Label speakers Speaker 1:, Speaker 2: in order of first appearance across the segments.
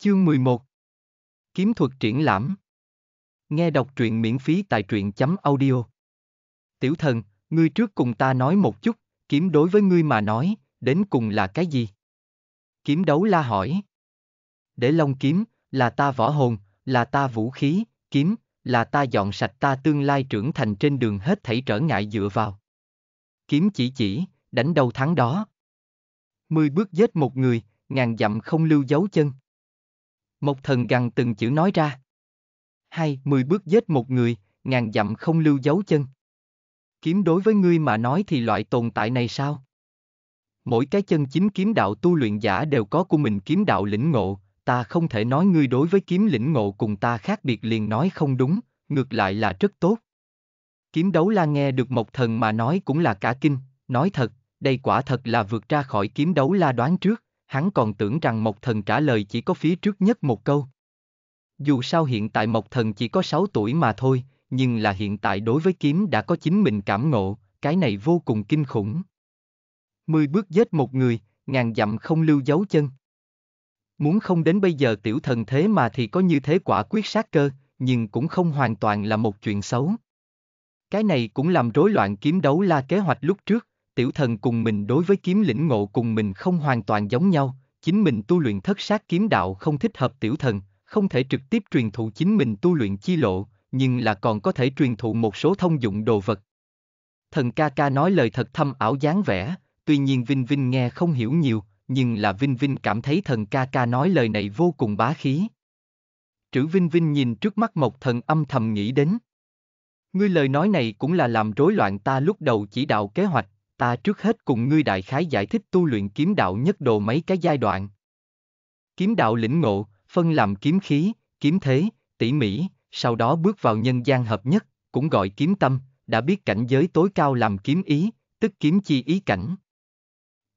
Speaker 1: Chương 11 Kiếm thuật triển lãm Nghe đọc truyện miễn phí tại truyện chấm audio Tiểu thần, ngươi trước cùng ta nói một chút, kiếm đối với ngươi mà nói, đến cùng là cái gì? Kiếm đấu la hỏi Để long kiếm, là ta võ hồn, là ta vũ khí, kiếm, là ta dọn sạch ta tương lai trưởng thành trên đường hết thảy trở ngại dựa vào. Kiếm chỉ chỉ, đánh đầu thắng đó. Mười bước giết một người, ngàn dặm không lưu dấu chân. Mộc thần gằn từng chữ nói ra. Hai, mười bước giết một người, ngàn dặm không lưu dấu chân. Kiếm đối với ngươi mà nói thì loại tồn tại này sao? Mỗi cái chân chính kiếm đạo tu luyện giả đều có của mình kiếm đạo lĩnh ngộ, ta không thể nói ngươi đối với kiếm lĩnh ngộ cùng ta khác biệt liền nói không đúng, ngược lại là rất tốt. Kiếm đấu la nghe được một thần mà nói cũng là cả kinh, nói thật, đây quả thật là vượt ra khỏi kiếm đấu la đoán trước hắn còn tưởng rằng Mộc Thần trả lời chỉ có phía trước nhất một câu. Dù sao hiện tại Mộc Thần chỉ có 6 tuổi mà thôi, nhưng là hiện tại đối với kiếm đã có chính mình cảm ngộ, cái này vô cùng kinh khủng. Mười bước giết một người, ngàn dặm không lưu dấu chân. Muốn không đến bây giờ tiểu thần thế mà thì có như thế quả quyết sát cơ, nhưng cũng không hoàn toàn là một chuyện xấu. Cái này cũng làm rối loạn kiếm đấu la kế hoạch lúc trước tiểu thần cùng mình đối với kiếm lĩnh ngộ cùng mình không hoàn toàn giống nhau, chính mình tu luyện thất sát kiếm đạo không thích hợp tiểu thần, không thể trực tiếp truyền thụ chính mình tu luyện chi lộ, nhưng là còn có thể truyền thụ một số thông dụng đồ vật. Thần ca ca nói lời thật thâm ảo dáng vẻ, tuy nhiên Vinh Vinh nghe không hiểu nhiều, nhưng là Vinh Vinh cảm thấy thần ca ca nói lời này vô cùng bá khí. Trữ Vinh Vinh nhìn trước mắt Mộc Thần âm thầm nghĩ đến. Ngươi lời nói này cũng là làm rối loạn ta lúc đầu chỉ đạo kế hoạch, ta trước hết cùng ngươi đại khái giải thích tu luyện kiếm đạo nhất đồ mấy cái giai đoạn. Kiếm đạo lĩnh ngộ, phân làm kiếm khí, kiếm thế, tỉ mỉ, sau đó bước vào nhân gian hợp nhất, cũng gọi kiếm tâm, đã biết cảnh giới tối cao làm kiếm ý, tức kiếm chi ý cảnh.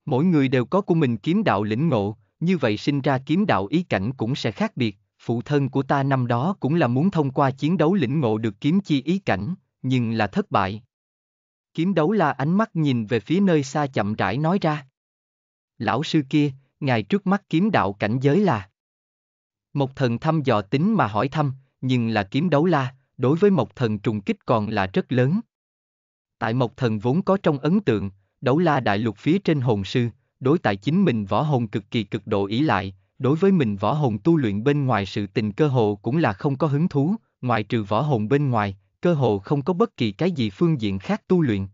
Speaker 1: Mỗi người đều có của mình kiếm đạo lĩnh ngộ, như vậy sinh ra kiếm đạo ý cảnh cũng sẽ khác biệt, phụ thân của ta năm đó cũng là muốn thông qua chiến đấu lĩnh ngộ được kiếm chi ý cảnh, nhưng là thất bại. Kiếm đấu la ánh mắt nhìn về phía nơi xa chậm rãi nói ra. Lão sư kia, ngài trước mắt kiếm đạo cảnh giới là. Một thần thăm dò tính mà hỏi thăm, nhưng là kiếm đấu la, đối với một thần trùng kích còn là rất lớn. Tại một thần vốn có trong ấn tượng, đấu la đại lục phía trên hồn sư, đối tại chính mình võ hồn cực kỳ cực độ ý lại, đối với mình võ hồn tu luyện bên ngoài sự tình cơ hồ cũng là không có hứng thú, ngoại trừ võ hồn bên ngoài, cơ hồ không có bất kỳ cái gì phương diện khác tu luyện.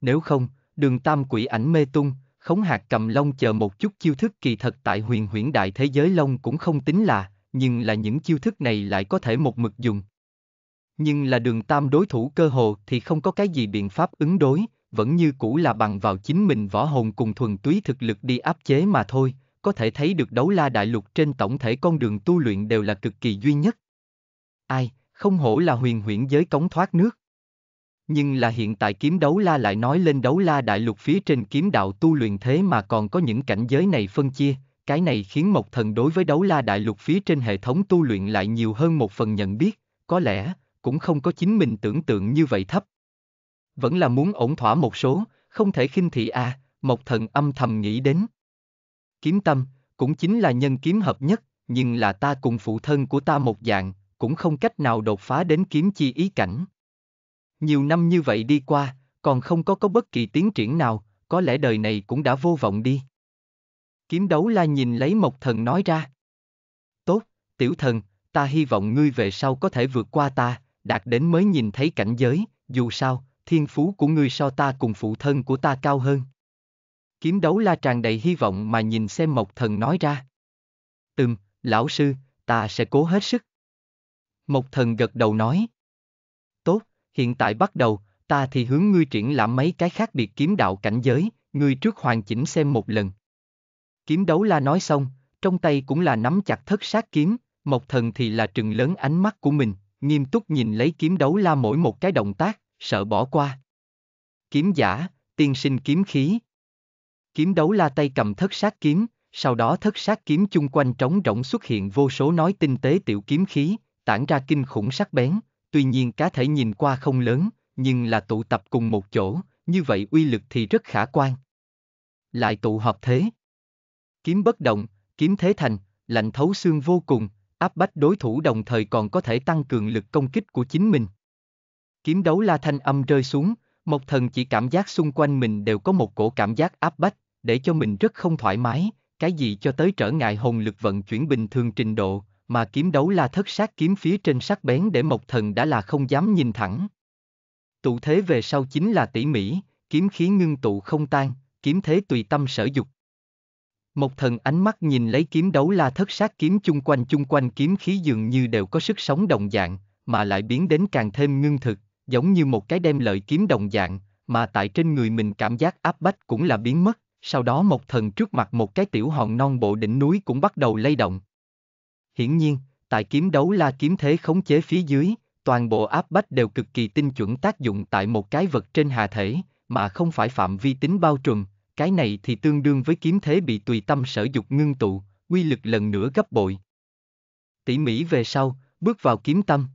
Speaker 1: Nếu không, đường tam quỷ ảnh mê tung, khống hạt cầm long chờ một chút chiêu thức kỳ thật tại huyền huyễn đại thế giới long cũng không tính là, nhưng là những chiêu thức này lại có thể một mực dùng. Nhưng là đường tam đối thủ cơ hồ thì không có cái gì biện pháp ứng đối, vẫn như cũ là bằng vào chính mình võ hồn cùng thuần túy thực lực đi áp chế mà thôi, có thể thấy được đấu la đại lục trên tổng thể con đường tu luyện đều là cực kỳ duy nhất. Ai, không hổ là huyền huyễn giới cống thoát nước. Nhưng là hiện tại kiếm đấu la lại nói lên đấu la đại lục phía trên kiếm đạo tu luyện thế mà còn có những cảnh giới này phân chia, cái này khiến Mộc Thần đối với đấu la đại lục phía trên hệ thống tu luyện lại nhiều hơn một phần nhận biết, có lẽ, cũng không có chính mình tưởng tượng như vậy thấp. Vẫn là muốn ổn thỏa một số, không thể khinh thị à, Mộc Thần âm thầm nghĩ đến. Kiếm tâm, cũng chính là nhân kiếm hợp nhất, nhưng là ta cùng phụ thân của ta một dạng, cũng không cách nào đột phá đến kiếm chi ý cảnh. Nhiều năm như vậy đi qua, còn không có có bất kỳ tiến triển nào, có lẽ đời này cũng đã vô vọng đi. Kiếm đấu la nhìn lấy Mộc Thần nói ra. Tốt, tiểu thần, ta hy vọng ngươi về sau có thể vượt qua ta, đạt đến mới nhìn thấy cảnh giới, dù sao, thiên phú của ngươi so ta cùng phụ thân của ta cao hơn. Kiếm đấu la tràn đầy hy vọng mà nhìn xem Mộc Thần nói ra. Từng, lão sư, ta sẽ cố hết sức. Mộc thần gật đầu nói. Tốt, hiện tại bắt đầu, ta thì hướng ngươi triển lãm mấy cái khác biệt kiếm đạo cảnh giới, ngươi trước hoàn chỉnh xem một lần. Kiếm đấu la nói xong, trong tay cũng là nắm chặt thất sát kiếm, mộc thần thì là trừng lớn ánh mắt của mình, nghiêm túc nhìn lấy kiếm đấu la mỗi một cái động tác, sợ bỏ qua. Kiếm giả, tiên sinh kiếm khí. Kiếm đấu la tay cầm thất sát kiếm, sau đó thất sát kiếm chung quanh trống rỗng xuất hiện vô số nói tinh tế tiểu kiếm khí, tản ra kinh khủng sắc bén, tuy nhiên cá thể nhìn qua không lớn, nhưng là tụ tập cùng một chỗ, như vậy uy lực thì rất khả quan. Lại tụ họp thế. Kiếm bất động, kiếm thế thành, lạnh thấu xương vô cùng, áp bách đối thủ đồng thời còn có thể tăng cường lực công kích của chính mình. Kiếm đấu la thanh âm rơi xuống, Mộc Thần chỉ cảm giác xung quanh mình đều có một cổ cảm giác áp bách, để cho mình rất không thoải mái, cái gì cho tới trở ngại hồn lực vận chuyển bình thường trình độ, mà kiếm đấu la thất sát kiếm phía trên sắc bén để Mộc Thần đã là không dám nhìn thẳng. Tụ thế về sau chính là tỉ mỉ, kiếm khí ngưng tụ không tan, kiếm thế tùy tâm sở dục. Mộc Thần ánh mắt nhìn lấy kiếm đấu la thất sát kiếm chung quanh chung quanh kiếm khí dường như đều có sức sống đồng dạng, mà lại biến đến càng thêm ngưng thực, giống như một cái đem lợi kiếm đồng dạng, mà tại trên người mình cảm giác áp bách cũng là biến mất, sau đó Mộc Thần trước mặt một cái tiểu hòn non bộ đỉnh núi cũng bắt đầu lay động. Hiển nhiên, tại kiếm đấu la kiếm thế khống chế phía dưới, toàn bộ áp bách đều cực kỳ tinh chuẩn tác dụng tại một cái vật trên hà thể, mà không phải phạm vi tính bao trùm, cái này thì tương đương với kiếm thế bị tùy tâm sở dục ngưng tụ, quy lực lần nữa gấp bội. Tỉ mỉ về sau, bước vào kiếm tâm.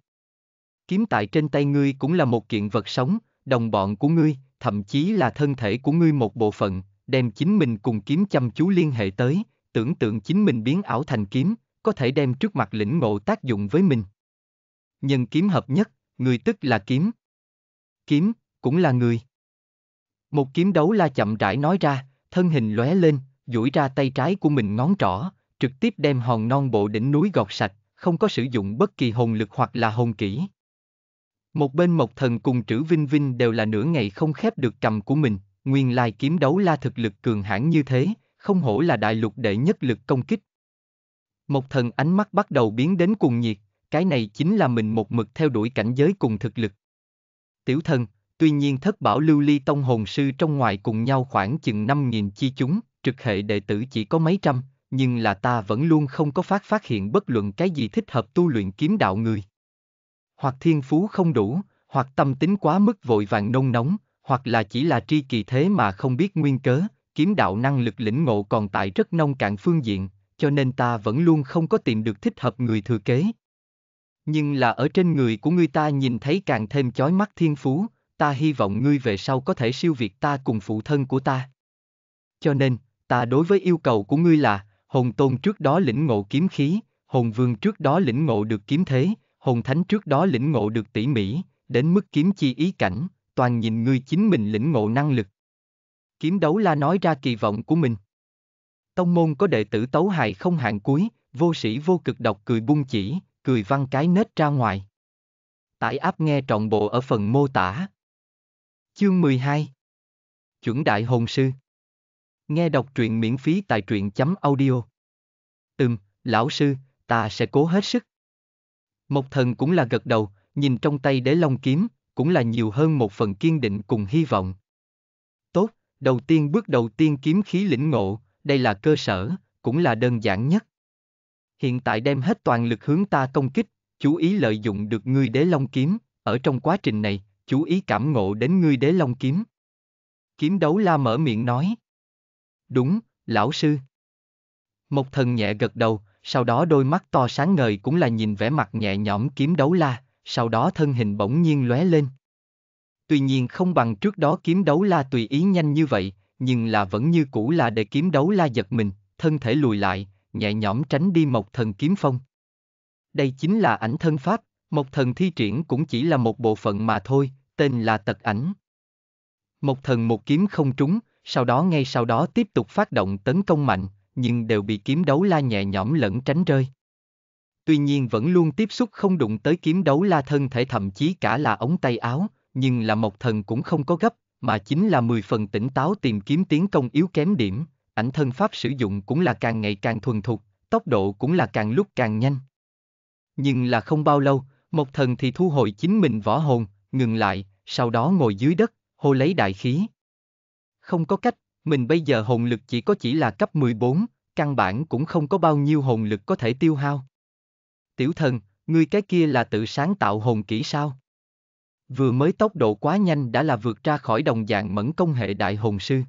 Speaker 1: Kiếm tại trên tay ngươi cũng là một kiện vật sống, đồng bọn của ngươi, thậm chí là thân thể của ngươi một bộ phận, đem chính mình cùng kiếm chăm chú liên hệ tới, tưởng tượng chính mình biến ảo thành kiếm, có thể đem trước mặt lĩnh ngộ tác dụng với mình. Nhân kiếm hợp nhất, người tức là kiếm. Kiếm, cũng là người. Một kiếm đấu la chậm rãi nói ra, thân hình lóe lên, duỗi ra tay trái của mình ngón trỏ, trực tiếp đem hòn non bộ đỉnh núi gọt sạch, không có sử dụng bất kỳ hồn lực hoặc là hồn kỹ. Một bên Mộc Thần cùng Trữ Vinh Vinh đều là nửa ngày không khép được cầm của mình, nguyên lai kiếm đấu la thực lực cường hãn như thế, không hổ là đại lục đệ nhất lực công kích. Một thần ánh mắt bắt đầu biến đến cuồng nhiệt, cái này chính là mình một mực theo đuổi cảnh giới cùng thực lực. Tiểu thần, tuy nhiên thất bảo lưu ly tông hồn sư trong ngoài cùng nhau khoảng chừng 5.000 chi chúng, trực hệ đệ tử chỉ có mấy trăm, nhưng là ta vẫn luôn không có phát phát hiện bất luận cái gì thích hợp tu luyện kiếm đạo người. Hoặc thiên phú không đủ, hoặc tâm tính quá mức vội vàng nôn nóng, hoặc là chỉ là tri kỳ thế mà không biết nguyên cớ, kiếm đạo năng lực lĩnh ngộ còn tại rất nông cạn phương diện, cho nên ta vẫn luôn không có tìm được thích hợp người thừa kế. Nhưng là ở trên người của ngươi ta nhìn thấy càng thêm chói mắt thiên phú, ta hy vọng ngươi về sau có thể siêu việt ta cùng phụ thân của ta. Cho nên, ta đối với yêu cầu của ngươi là, hồn tôn trước đó lĩnh ngộ kiếm khí, hồn vương trước đó lĩnh ngộ được kiếm thế, hồn thánh trước đó lĩnh ngộ được tỉ mỉ, đến mức kiếm chi ý cảnh, toàn nhìn ngươi chính mình lĩnh ngộ năng lực. Kiếm đấu la nói ra kỳ vọng của mình. Tông môn có đệ tử tấu hài không hạn cuối, vô sĩ vô cực độc cười bung chỉ, cười văng cái nết ra ngoài. Tải áp nghe trọn bộ ở phần mô tả. Chương 12 Chuẩn Đại Hồn Sư Nghe đọc truyện miễn phí tại truyện chấm audio. Ừm, lão sư, ta sẽ cố hết sức. Mộc thần cũng là gật đầu, nhìn trong tay đế long kiếm, cũng là nhiều hơn một phần kiên định cùng hy vọng. Tốt, đầu tiên bước đầu tiên kiếm khí lĩnh ngộ, đây là cơ sở, cũng là đơn giản nhất. Hiện tại đem hết toàn lực hướng ta công kích, chú ý lợi dụng được ngươi đế long kiếm, ở trong quá trình này, chú ý cảm ngộ đến ngươi đế long kiếm. Kiếm đấu la mở miệng nói. Đúng, lão sư. Một thần nhẹ gật đầu, sau đó đôi mắt to sáng ngời cũng là nhìn vẻ mặt nhẹ nhõm kiếm đấu la, sau đó thân hình bỗng nhiên lóe lên. Tuy nhiên không bằng trước đó kiếm đấu la tùy ý nhanh như vậy, nhưng là vẫn như cũ là để kiếm đấu la giật mình, thân thể lùi lại, nhẹ nhõm tránh đi Mộc Thần kiếm phong. Đây chính là ảnh thân pháp, Mộc Thần thi triển cũng chỉ là một bộ phận mà thôi, tên là tật ảnh. Mộc Thần một kiếm không trúng, sau đó ngay sau đó tiếp tục phát động tấn công mạnh, nhưng đều bị kiếm đấu la nhẹ nhõm lẫn tránh rơi. Tuy nhiên vẫn luôn tiếp xúc không đụng tới kiếm đấu la thân thể thậm chí cả là ống tay áo, nhưng là Mộc Thần cũng không có gấp, mà chính là 10 phần tỉnh táo tìm kiếm tiến công yếu kém điểm, ảnh thân pháp sử dụng cũng là càng ngày càng thuần thục, tốc độ cũng là càng lúc càng nhanh. Nhưng là không bao lâu, Mộc Thần thì thu hồi chính mình võ hồn, ngừng lại, sau đó ngồi dưới đất, hô lấy đại khí. Không có cách, mình bây giờ hồn lực chỉ có chỉ là cấp 14, căn bản cũng không có bao nhiêu hồn lực có thể tiêu hao. Tiểu thần, ngươi cái kia là tự sáng tạo hồn kỹ sao? Vừa mới tốc độ quá nhanh đã là vượt ra khỏi đồng dạng mẫn công hệ đại hồn sư.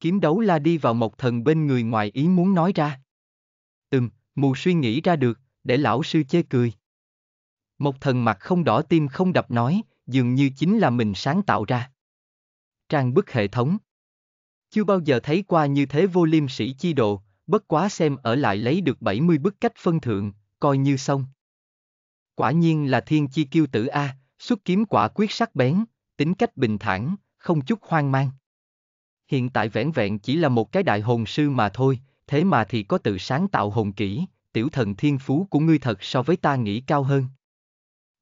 Speaker 1: Kiếm đấu la đi vào một thần bên người ngoài ý muốn nói ra. Ừm, mù suy nghĩ ra được, để lão sư chê cười. Một thần mặt không đỏ tim không đập nói, dường như chính là mình sáng tạo ra. Trang bức hệ thống. Chưa bao giờ thấy qua như thế vô liêm sĩ chi độ, bất quá xem ở lại lấy được 70 bức cách phân thượng, coi như xong. Quả nhiên là thiên chi kiêu tử A, Xuất kiếm quả quyết sắc bén, tính cách bình thản, không chút hoang mang. Hiện tại vẻn vẹn chỉ là một cái đại hồn sư mà thôi, thế mà thì có tự sáng tạo hồn kỹ, tiểu thần thiên phú của ngươi thật so với ta nghĩ cao hơn.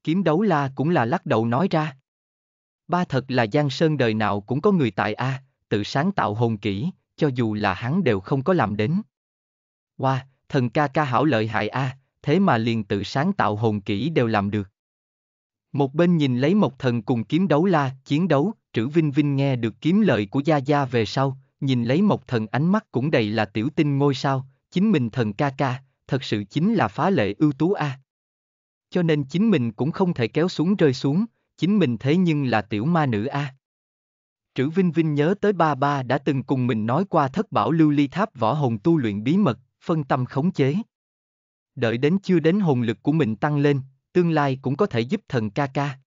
Speaker 1: Kiếm đấu la cũng là lắc đầu nói ra. Ba thật là giang sơn đời nào cũng có người tại A, tự sáng tạo hồn kỹ, cho dù là hắn đều không có làm đến. Wow, thần ca ca hảo lợi hại A, thế mà liền tự sáng tạo hồn kỹ đều làm được. Một bên nhìn lấy Mộc Thần cùng kiếm đấu la, chiến đấu, Trữ Vinh Vinh nghe được kiếm lợi của Gia Gia về sau, nhìn lấy Mộc Thần ánh mắt cũng đầy là tiểu tinh ngôi sao, chính mình thần ca ca, thật sự chính là phá lệ ưu tú a. Cho nên chính mình cũng không thể kéo xuống rơi xuống, chính mình thế nhưng là tiểu ma nữ a. Trữ Vinh Vinh nhớ tới ba ba đã từng cùng mình nói qua thất bảo lưu ly tháp võ hồn tu luyện bí mật, phân tâm khống chế. Đợi đến chưa đến hồn lực của mình tăng lên, tương lai cũng có thể giúp thần ca ca.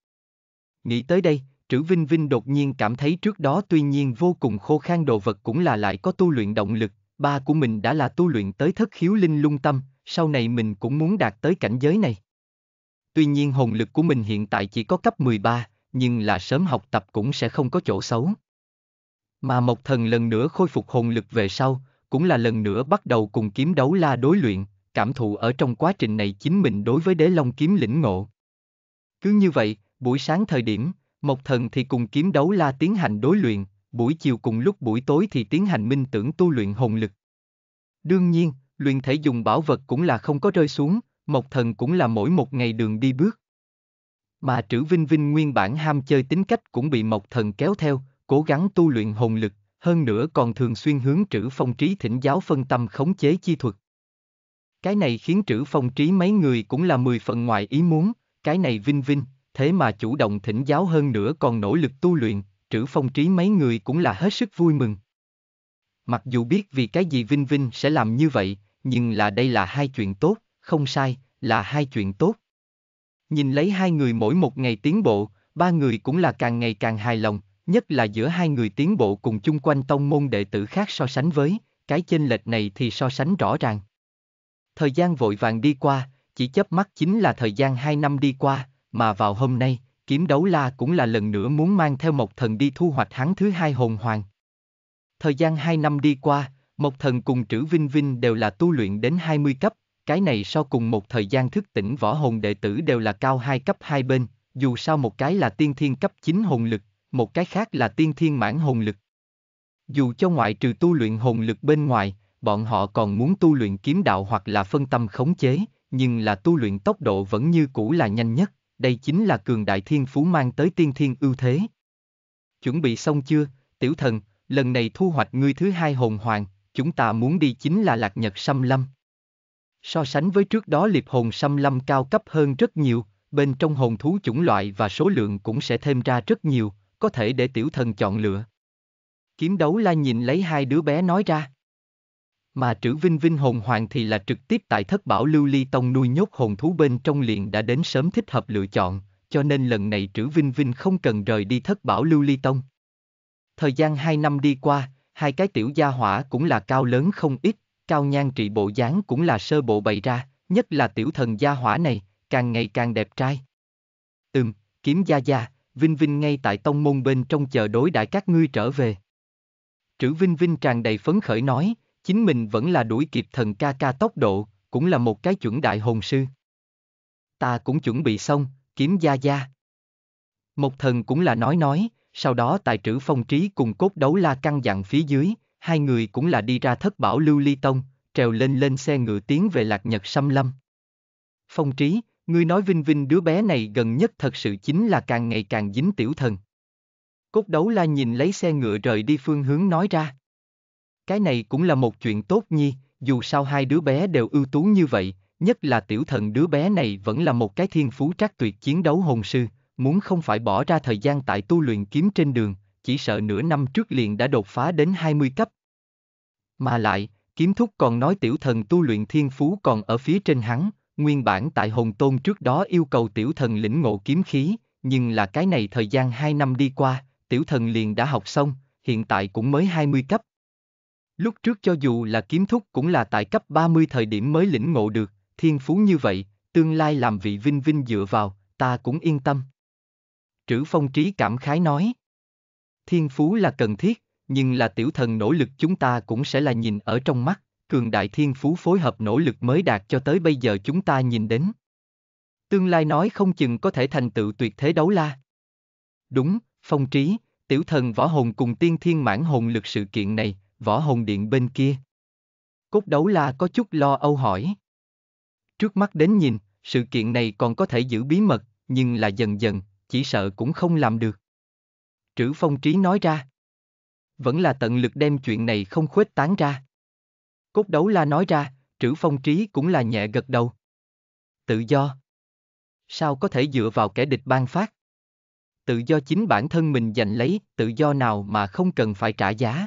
Speaker 1: Nghĩ tới đây, Trữ Vinh Vinh đột nhiên cảm thấy trước đó tuy nhiên vô cùng khô khan đồ vật cũng là lại có tu luyện động lực, ba của mình đã là tu luyện tới thất khiếu linh lung tâm, sau này mình cũng muốn đạt tới cảnh giới này. Tuy nhiên hồn lực của mình hiện tại chỉ có cấp 13, nhưng là sớm học tập cũng sẽ không có chỗ xấu. Mà Mộc Thần lần nữa khôi phục hồn lực về sau, cũng là lần nữa bắt đầu cùng kiếm đấu la đối luyện, cảm thụ ở trong quá trình này chính mình đối với đế long kiếm lĩnh ngộ. Cứ như vậy, buổi sáng thời điểm, Mộc Thần thì cùng kiếm đấu la tiến hành đối luyện, buổi chiều cùng lúc buổi tối thì tiến hành minh tưởng tu luyện hồn lực. Đương nhiên, luyện thể dùng bảo vật cũng là không có rơi xuống, Mộc Thần cũng là mỗi một ngày đường đi bước. Mà Trữ Vinh Vinh nguyên bản ham chơi tính cách cũng bị Mộc Thần kéo theo, cố gắng tu luyện hồn lực, hơn nữa còn thường xuyên hướng Trữ Phong Trí thỉnh giáo phân tâm khống chế chi thuật. Cái này khiến trữ phong trí mấy người cũng là mười phần ngoài ý muốn, cái này vinh vinh, thế mà chủ động thỉnh giáo hơn nữa còn nỗ lực tu luyện, trữ phong trí mấy người cũng là hết sức vui mừng. Mặc dù biết vì cái gì Vinh Vinh sẽ làm như vậy, nhưng là đây là hai chuyện tốt, không sai, là hai chuyện tốt. Nhìn lấy hai người mỗi một ngày tiến bộ, ba người cũng là càng ngày càng hài lòng, nhất là giữa hai người tiến bộ cùng chung quanh tông môn đệ tử khác so sánh với, cái chênh lệch này thì so sánh rõ ràng thời gian vội vàng đi qua, chỉ chớp mắt chính là thời gian hai năm đi qua, mà vào hôm nay, kiếm đấu la cũng là lần nữa muốn mang theo Mộc Thần đi thu hoạch hắn thứ hai hồn hoàng. Thời gian hai năm đi qua, Mộc Thần cùng Trữ Vinh Vinh đều là tu luyện đến 20 cấp, cái này sau cùng một thời gian thức tỉnh võ hồn đệ tử đều là cao hai cấp hai bên, dù sao một cái là tiên thiên cấp 9 hồn lực, một cái khác là tiên thiên mãn hồn lực. Dù cho ngoại trừ tu luyện hồn lực bên ngoài, bọn họ còn muốn tu luyện kiếm đạo hoặc là phân tâm khống chế, nhưng là tu luyện tốc độ vẫn như cũ là nhanh nhất, đây chính là cường đại thiên phú mang tới tiên thiên ưu thế. Chuẩn bị xong chưa, tiểu thần, lần này thu hoạch ngươi thứ hai hồn hoàng, chúng ta muốn đi chính là lạc nhật xăm lâm. So sánh với trước đó liệp hồn xăm lâm cao cấp hơn rất nhiều, bên trong hồn thú chủng loại và số lượng cũng sẽ thêm ra rất nhiều, có thể để tiểu thần chọn lựa. Kiếm đấu la nhìn lấy hai đứa bé nói ra. Mà trữ vinh vinh hồn hoàng thì là trực tiếp tại thất bảo lưu ly tông nuôi nhốt hồn thú bên trong liền đã đến sớm thích hợp lựa chọn, cho nên lần này trữ vinh vinh không cần rời đi thất bảo lưu ly tông. Thời gian hai năm đi qua, hai cái tiểu gia hỏa cũng là cao lớn không ít, cao nhan trị bộ dáng cũng là sơ bộ bày ra, nhất là tiểu thần gia hỏa này, càng ngày càng đẹp trai. Ừm, kiếm gia gia, Vinh Vinh ngay tại tông môn bên trong chờ đối đãi các ngươi trở về. Trữ Vinh Vinh tràn đầy phấn khởi nói, chính mình vẫn là đuổi kịp thần ca ca tốc độ, cũng là một cái chuẩn đại hồn sư. Ta cũng chuẩn bị xong, kiếm gia gia. Một thần cũng là nói nói, sau đó tài trữ phong trí cùng cốt đấu la căng dặn phía dưới, hai người cũng là đi ra thất bảo lưu ly tông, trèo lên lên xe ngựa tiến về lạc nhật xâm lâm. Phong trí, ngươi nói vinh vinh đứa bé này gần nhất thật sự chính là càng ngày càng dính tiểu thần. Cốt đấu la nhìn lấy xe ngựa rời đi phương hướng nói ra. Cái này cũng là một chuyện tốt nhi, dù sao hai đứa bé đều ưu tú như vậy, nhất là tiểu thần đứa bé này vẫn là một cái thiên phú trác tuyệt chiến đấu hồn sư, muốn không phải bỏ ra thời gian tại tu luyện kiếm trên đường, chỉ sợ nửa năm trước liền đã đột phá đến 20 cấp. Mà lại, kiếm thúc còn nói tiểu thần tu luyện thiên phú còn ở phía trên hắn, nguyên bản tại hồn tôn trước đó yêu cầu tiểu thần lĩnh ngộ kiếm khí, nhưng là cái này thời gian 2 năm đi qua, tiểu thần liền đã học xong, hiện tại cũng mới 20 cấp. Lúc trước cho dù là kiếm thúc cũng là tại cấp 30 thời điểm mới lĩnh ngộ được, thiên phú như vậy, tương lai làm vị vinh vinh dựa vào, ta cũng yên tâm. Trữ phong trí cảm khái nói. Thiên phú là cần thiết, nhưng là tiểu thần nỗ lực chúng ta cũng sẽ là nhìn ở trong mắt, cường đại thiên phú phối hợp nỗ lực mới đạt cho tới bây giờ chúng ta nhìn đến. Tương lai nói không chừng có thể thành tựu tuyệt thế đấu la. Đúng, phong trí, tiểu thần võ hồn cùng tiên thiên mãn hồn lực sự kiện này, võ hồn điện bên kia. Cốt đấu la có chút lo âu hỏi. Trước mắt đến nhìn, sự kiện này còn có thể giữ bí mật, nhưng là dần dần, chỉ sợ cũng không làm được. Trữ phong trí nói ra. Vẫn là tận lực đem chuyện này không khuếch tán ra. Cốt đấu la nói ra, trữ phong trí cũng là nhẹ gật đầu. Tự do. Sao có thể dựa vào kẻ địch ban phát? Tự do chính bản thân mình giành lấy, tự do nào mà không cần phải trả giá.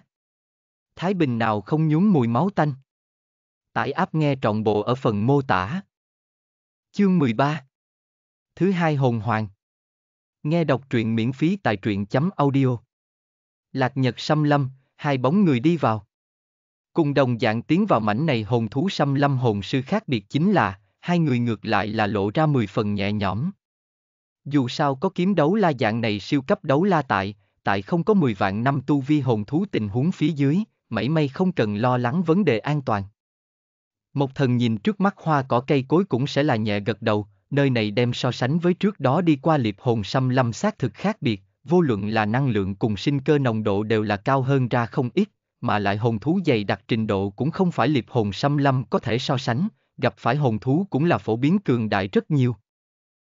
Speaker 1: Thái Bình nào không nhúng mùi máu tanh. Tải áp nghe trọn bộ ở phần mô tả. Chương 13 Thứ hai hồn hoàng Nghe đọc truyện miễn phí tại truyện chấm audio. Lạc Nhật Sâm Lâm, hai bóng người đi vào. Cùng đồng dạng tiến vào mảnh này hồn thú Sâm Lâm hồn sư khác biệt chính là, hai người ngược lại là lộ ra mười phần nhẹ nhõm. Dù sao có kiếm đấu la dạng này siêu cấp đấu la tại, tại không có mười vạn năm tu vi hồn thú tình huống phía dưới, mảy may không cần lo lắng vấn đề an toàn. Một thần nhìn trước mắt hoa cỏ cây cối cũng sẽ là nhẹ gật đầu, nơi này đem so sánh với trước đó đi qua liệp hồn xăm lâm xác thực khác biệt, vô luận là năng lượng cùng sinh cơ nồng độ đều là cao hơn ra không ít, mà lại hồn thú dày đặc trình độ cũng không phải liệp hồn xăm lâm có thể so sánh, gặp phải hồn thú cũng là phổ biến cường đại rất nhiều.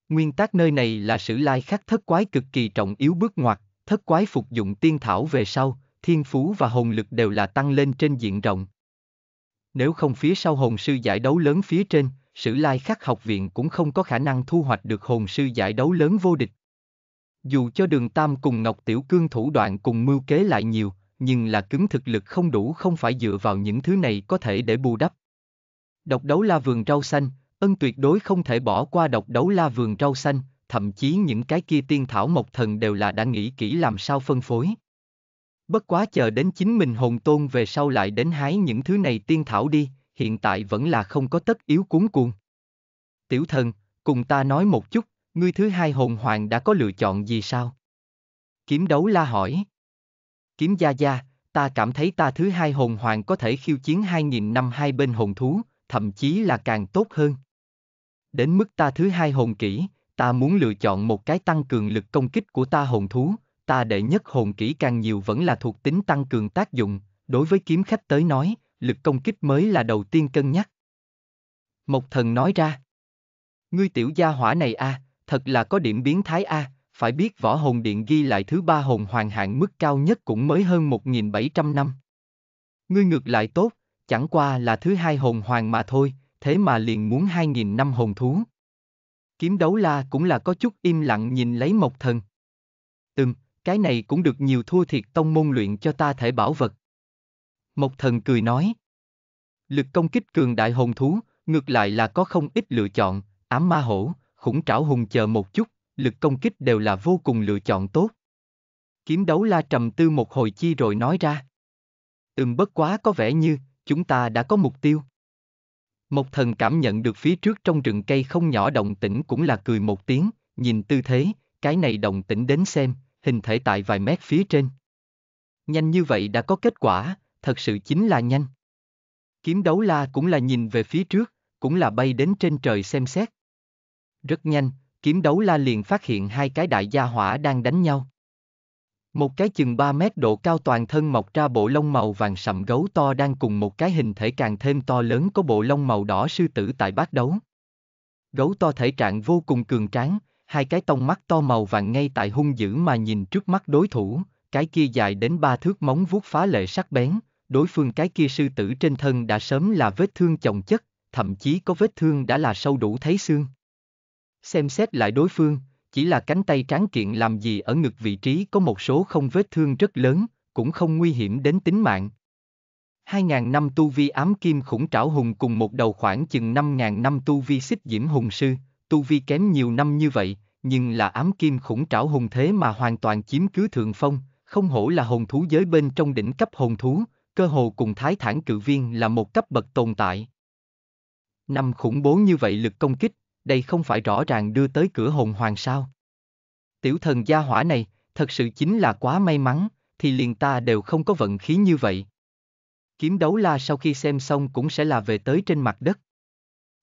Speaker 1: Nguyên tắc nơi này là sử lai khắc thất quái cực kỳ trọng yếu bước ngoặt, thất quái phục dụng tiên thảo về sau, thiên phú và hồn lực đều là tăng lên trên diện rộng. Nếu không phía sau hồn sư giải đấu lớn phía trên, sử lai khắc học viện cũng không có khả năng thu hoạch được hồn sư giải đấu lớn vô địch. Dù cho đường Tam cùng Ngọc Tiểu Cương thủ đoạn cùng mưu kế lại nhiều, nhưng là cứng thực lực không đủ không phải dựa vào những thứ này có thể để bù đắp. Độc đấu la vườn rau xanh, ân tuyệt đối không thể bỏ qua độc đấu la vườn rau xanh, thậm chí những cái kia tiên thảo mộc thần đều là đã nghĩ kỹ làm sao phân phối. Bất quá chờ đến chính mình hồn tôn về sau lại đến hái những thứ này tiên thảo đi, hiện tại vẫn là không có tất yếu cuốn cuồng. Tiểu thần, cùng ta nói một chút, ngươi thứ hai hồn hoàng đã có lựa chọn gì sao? Kiếm đấu la hỏi. Kiếm gia gia, ta cảm thấy ta thứ hai hồn hoàng có thể khiêu chiến hai nghìn năm hai bên hồn thú, thậm chí là càng tốt hơn. Đến mức ta thứ hai hồn kỹ, ta muốn lựa chọn một cái tăng cường lực công kích của ta hồn thú, ta đệ nhất hồn kỹ càng nhiều vẫn là thuộc tính tăng cường tác dụng, đối với kiếm khách tới nói, lực công kích mới là đầu tiên cân nhắc. Mộc thần nói ra, ngươi tiểu gia hỏa này a, à, thật là có điểm biến thái a, à, phải biết võ hồn điện ghi lại thứ ba hồn hoàng hạng mức cao nhất cũng mới hơn 1.700 năm. Ngươi ngược lại tốt, chẳng qua là thứ hai hồn hoàng mà thôi, thế mà liền muốn 2.000 năm hồn thú. Kiếm đấu la cũng là có chút im lặng nhìn lấy mộc thần. Ừm, cái này cũng được nhiều thua thiệt tông môn luyện cho ta thể bảo vật. Mộc thần cười nói. Lực công kích cường đại hồn thú, ngược lại là có không ít lựa chọn, ám ma hổ, khủng trảo hùng chờ một chút, lực công kích đều là vô cùng lựa chọn tốt. Kiếm đấu la trầm tư một hồi chi rồi nói ra. Ừm bất quá có vẻ như, chúng ta đã có mục tiêu. Mộc thần cảm nhận được phía trước trong rừng cây không nhỏ động tĩnh cũng là cười một tiếng, nhìn tư thế, cái này động tĩnh đến xem, hình thể tại vài mét phía trên. Nhanh như vậy đã có kết quả, thật sự chính là nhanh. Kiếm đấu la cũng là nhìn về phía trước, cũng là bay đến trên trời xem xét. Rất nhanh, kiếm đấu la liền phát hiện hai cái đại gia hỏa đang đánh nhau. Một cái chừng 3 mét độ cao toàn thân mọc ra bộ lông màu vàng sậm gấu to đang cùng một cái hình thể càng thêm to lớn có bộ lông màu đỏ sư tử tại bát đấu. Gấu to thể trạng vô cùng cường tráng, hai cái tông mắt to màu vàng ngay tại hung dữ mà nhìn trước mắt đối thủ, cái kia dài đến ba thước móng vuốt phá lệ sắc bén, đối phương cái kia sư tử trên thân đã sớm là vết thương chồng chất, thậm chí có vết thương đã là sâu đủ thấy xương. Xem xét lại đối phương, chỉ là cánh tay tráng kiện làm gì ở ngực vị trí có một số không vết thương rất lớn, cũng không nguy hiểm đến tính mạng. Hai ngàn năm tu vi ám kim khủng trảo hùng cùng một đầu khoảng chừng năm ngàn năm tu vi xích diễm hùng sư, tu vi kém nhiều năm như vậy, nhưng là ám kim khủng trảo hùng thế mà hoàn toàn chiếm cứ thượng phong, không hổ là hồn thú giới bên trong đỉnh cấp hồn thú, cơ hồ cùng thái thản cự viên là một cấp bậc tồn tại. Năm khủng bố như vậy lực công kích, đây không phải rõ ràng đưa tới cửa hồn hoàng sao. Tiểu thần gia hỏa này, thật sự chính là quá may mắn, thì liền ta đều không có vận khí như vậy. Kiếm đấu la sau khi xem xong cũng sẽ là về tới trên mặt đất.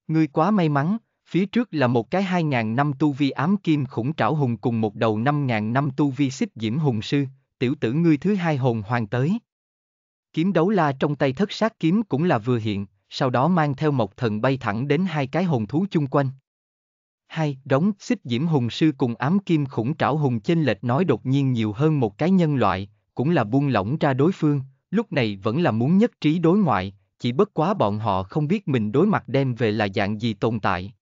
Speaker 1: Ngươi quá may mắn, Phía trước là một cái 2.000 năm tu vi ám kim khủng trảo hùng cùng một đầu 5.000 năm tu vi xích diễm hùng sư, tiểu tử ngươi thứ hai hồn hoàng tới. Kiếm đấu la trong tay thất sát kiếm cũng là vừa hiện, sau đó mang theo một thần bay thẳng đến hai cái hồn thú chung quanh. Hai, đóng, xích diễm hùng sư cùng ám kim khủng trảo hùng chênh lệch nói đột nhiên nhiều hơn một cái nhân loại, cũng là buông lỏng ra đối phương, lúc này vẫn là muốn nhất trí đối ngoại, chỉ bất quá bọn họ không biết mình đối mặt đem về là dạng gì tồn tại.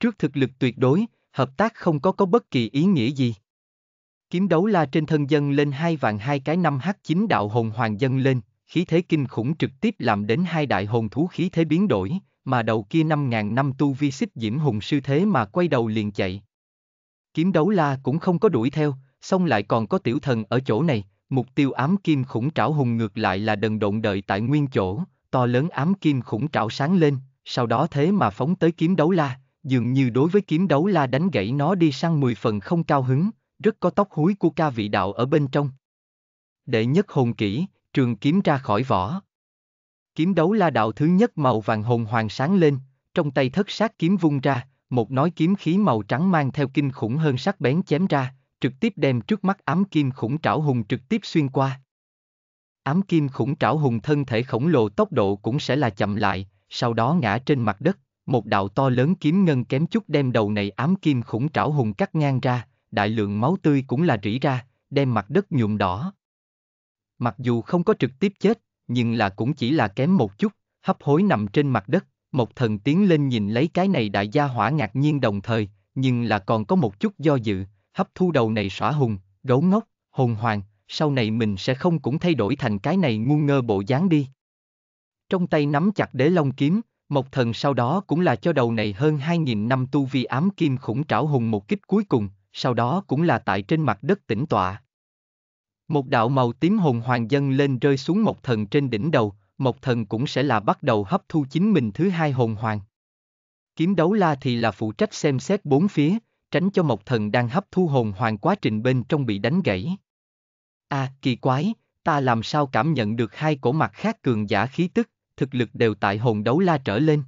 Speaker 1: Trước thực lực tuyệt đối, hợp tác không có có bất kỳ ý nghĩa gì. Kiếm đấu la trên thân dân lên hai vạn hai cái năm h 9 đạo hồn hoàng dân lên, khí thế kinh khủng trực tiếp làm đến hai đại hồn thú khí thế biến đổi, mà đầu kia năm ngàn năm tu vi xích diễm hùng sư thế mà quay đầu liền chạy. Kiếm đấu la cũng không có đuổi theo, xong lại còn có tiểu thần ở chỗ này, mục tiêu ám kim khủng trảo hùng ngược lại là đần độn đợi tại nguyên chỗ, to lớn ám kim khủng trảo sáng lên, sau đó thế mà phóng tới kiếm đấu la, dường như đối với kiếm đấu la đánh gãy nó đi sang 10 phần không cao hứng, rất có tóc húi của ca vị đạo ở bên trong. Đệ nhất hồn kỹ, trường kiếm ra khỏi vỏ. Kiếm đấu la đạo thứ nhất màu vàng hồn hoàng sáng lên, trong tay thất sát kiếm vung ra, một nói kiếm khí màu trắng mang theo kinh khủng hơn sắc bén chém ra, trực tiếp đem trước mắt ám kim khủng trảo hùng trực tiếp xuyên qua. Ám kim khủng trảo hùng thân thể khổng lồ tốc độ cũng sẽ là chậm lại, sau đó ngã trên mặt đất. Một đạo to lớn kiếm ngân kém chút đem đầu này ám kim khủng trảo hùng cắt ngang ra, đại lượng máu tươi cũng là rỉ ra, đem mặt đất nhuộm đỏ. Mặc dù không có trực tiếp chết, nhưng là cũng chỉ là kém một chút, hấp hối nằm trên mặt đất, một thần tiến lên nhìn lấy cái này đại gia hỏa ngạc nhiên đồng thời, nhưng là còn có một chút do dự, hấp thu đầu này xỏa hùng, gấu ngốc, hồn hoàng, sau này mình sẽ không cũng thay đổi thành cái này ngu ngơ bộ dáng đi. Trong tay nắm chặt đế long kiếm, Mộc thần sau đó cũng là cho đầu này hơn 2.000 năm tu vi ám kim khủng trảo hùng một kích cuối cùng, sau đó cũng là tại trên mặt đất tĩnh tọa. Một đạo màu tím hồn hoàng dân lên rơi xuống mộc thần trên đỉnh đầu, mộc thần cũng sẽ là bắt đầu hấp thu chính mình thứ hai hồn hoàng. Kiếm đấu la thì là phụ trách xem xét bốn phía, tránh cho mộc thần đang hấp thu hồn hoàng quá trình bên trong bị đánh gãy. À, kỳ quái, ta làm sao cảm nhận được hai cổ mặt khác cường giả khí tức? thực lực đều tại hồn đấu la trở lên.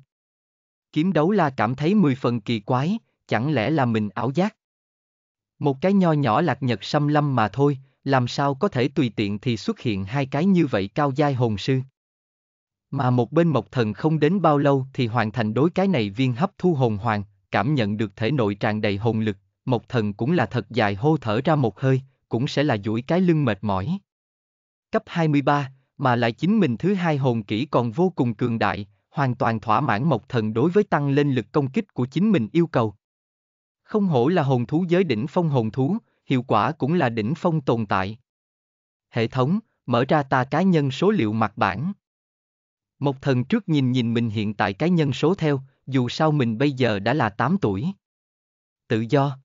Speaker 1: Kiếm đấu la cảm thấy mười phần kỳ quái, chẳng lẽ là mình ảo giác? Một cái nho nhỏ lạc nhật xâm lâm mà thôi, làm sao có thể tùy tiện thì xuất hiện hai cái như vậy cao giai hồn sư. Mà một bên mộc thần không đến bao lâu thì hoàn thành đối cái này viên hấp thu hồn hoàng, cảm nhận được thể nội tràn đầy hồn lực, mộc thần cũng là thật dài hô thở ra một hơi, cũng sẽ là duỗi cái lưng mệt mỏi. Cấp 23, mà lại chính mình thứ hai hồn kỹ còn vô cùng cường đại, hoàn toàn thỏa mãn Mộc Thần đối với tăng lên lực công kích của chính mình yêu cầu. Không hổ là hồn thú giới đỉnh phong hồn thú, hiệu quả cũng là đỉnh phong tồn tại. Hệ thống, mở ra ta cá nhân số liệu mặt bản. Mộc Thần trước nhìn nhìn mình hiện tại cá nhân số theo, dù sao mình bây giờ đã là 8 tuổi. Tự do.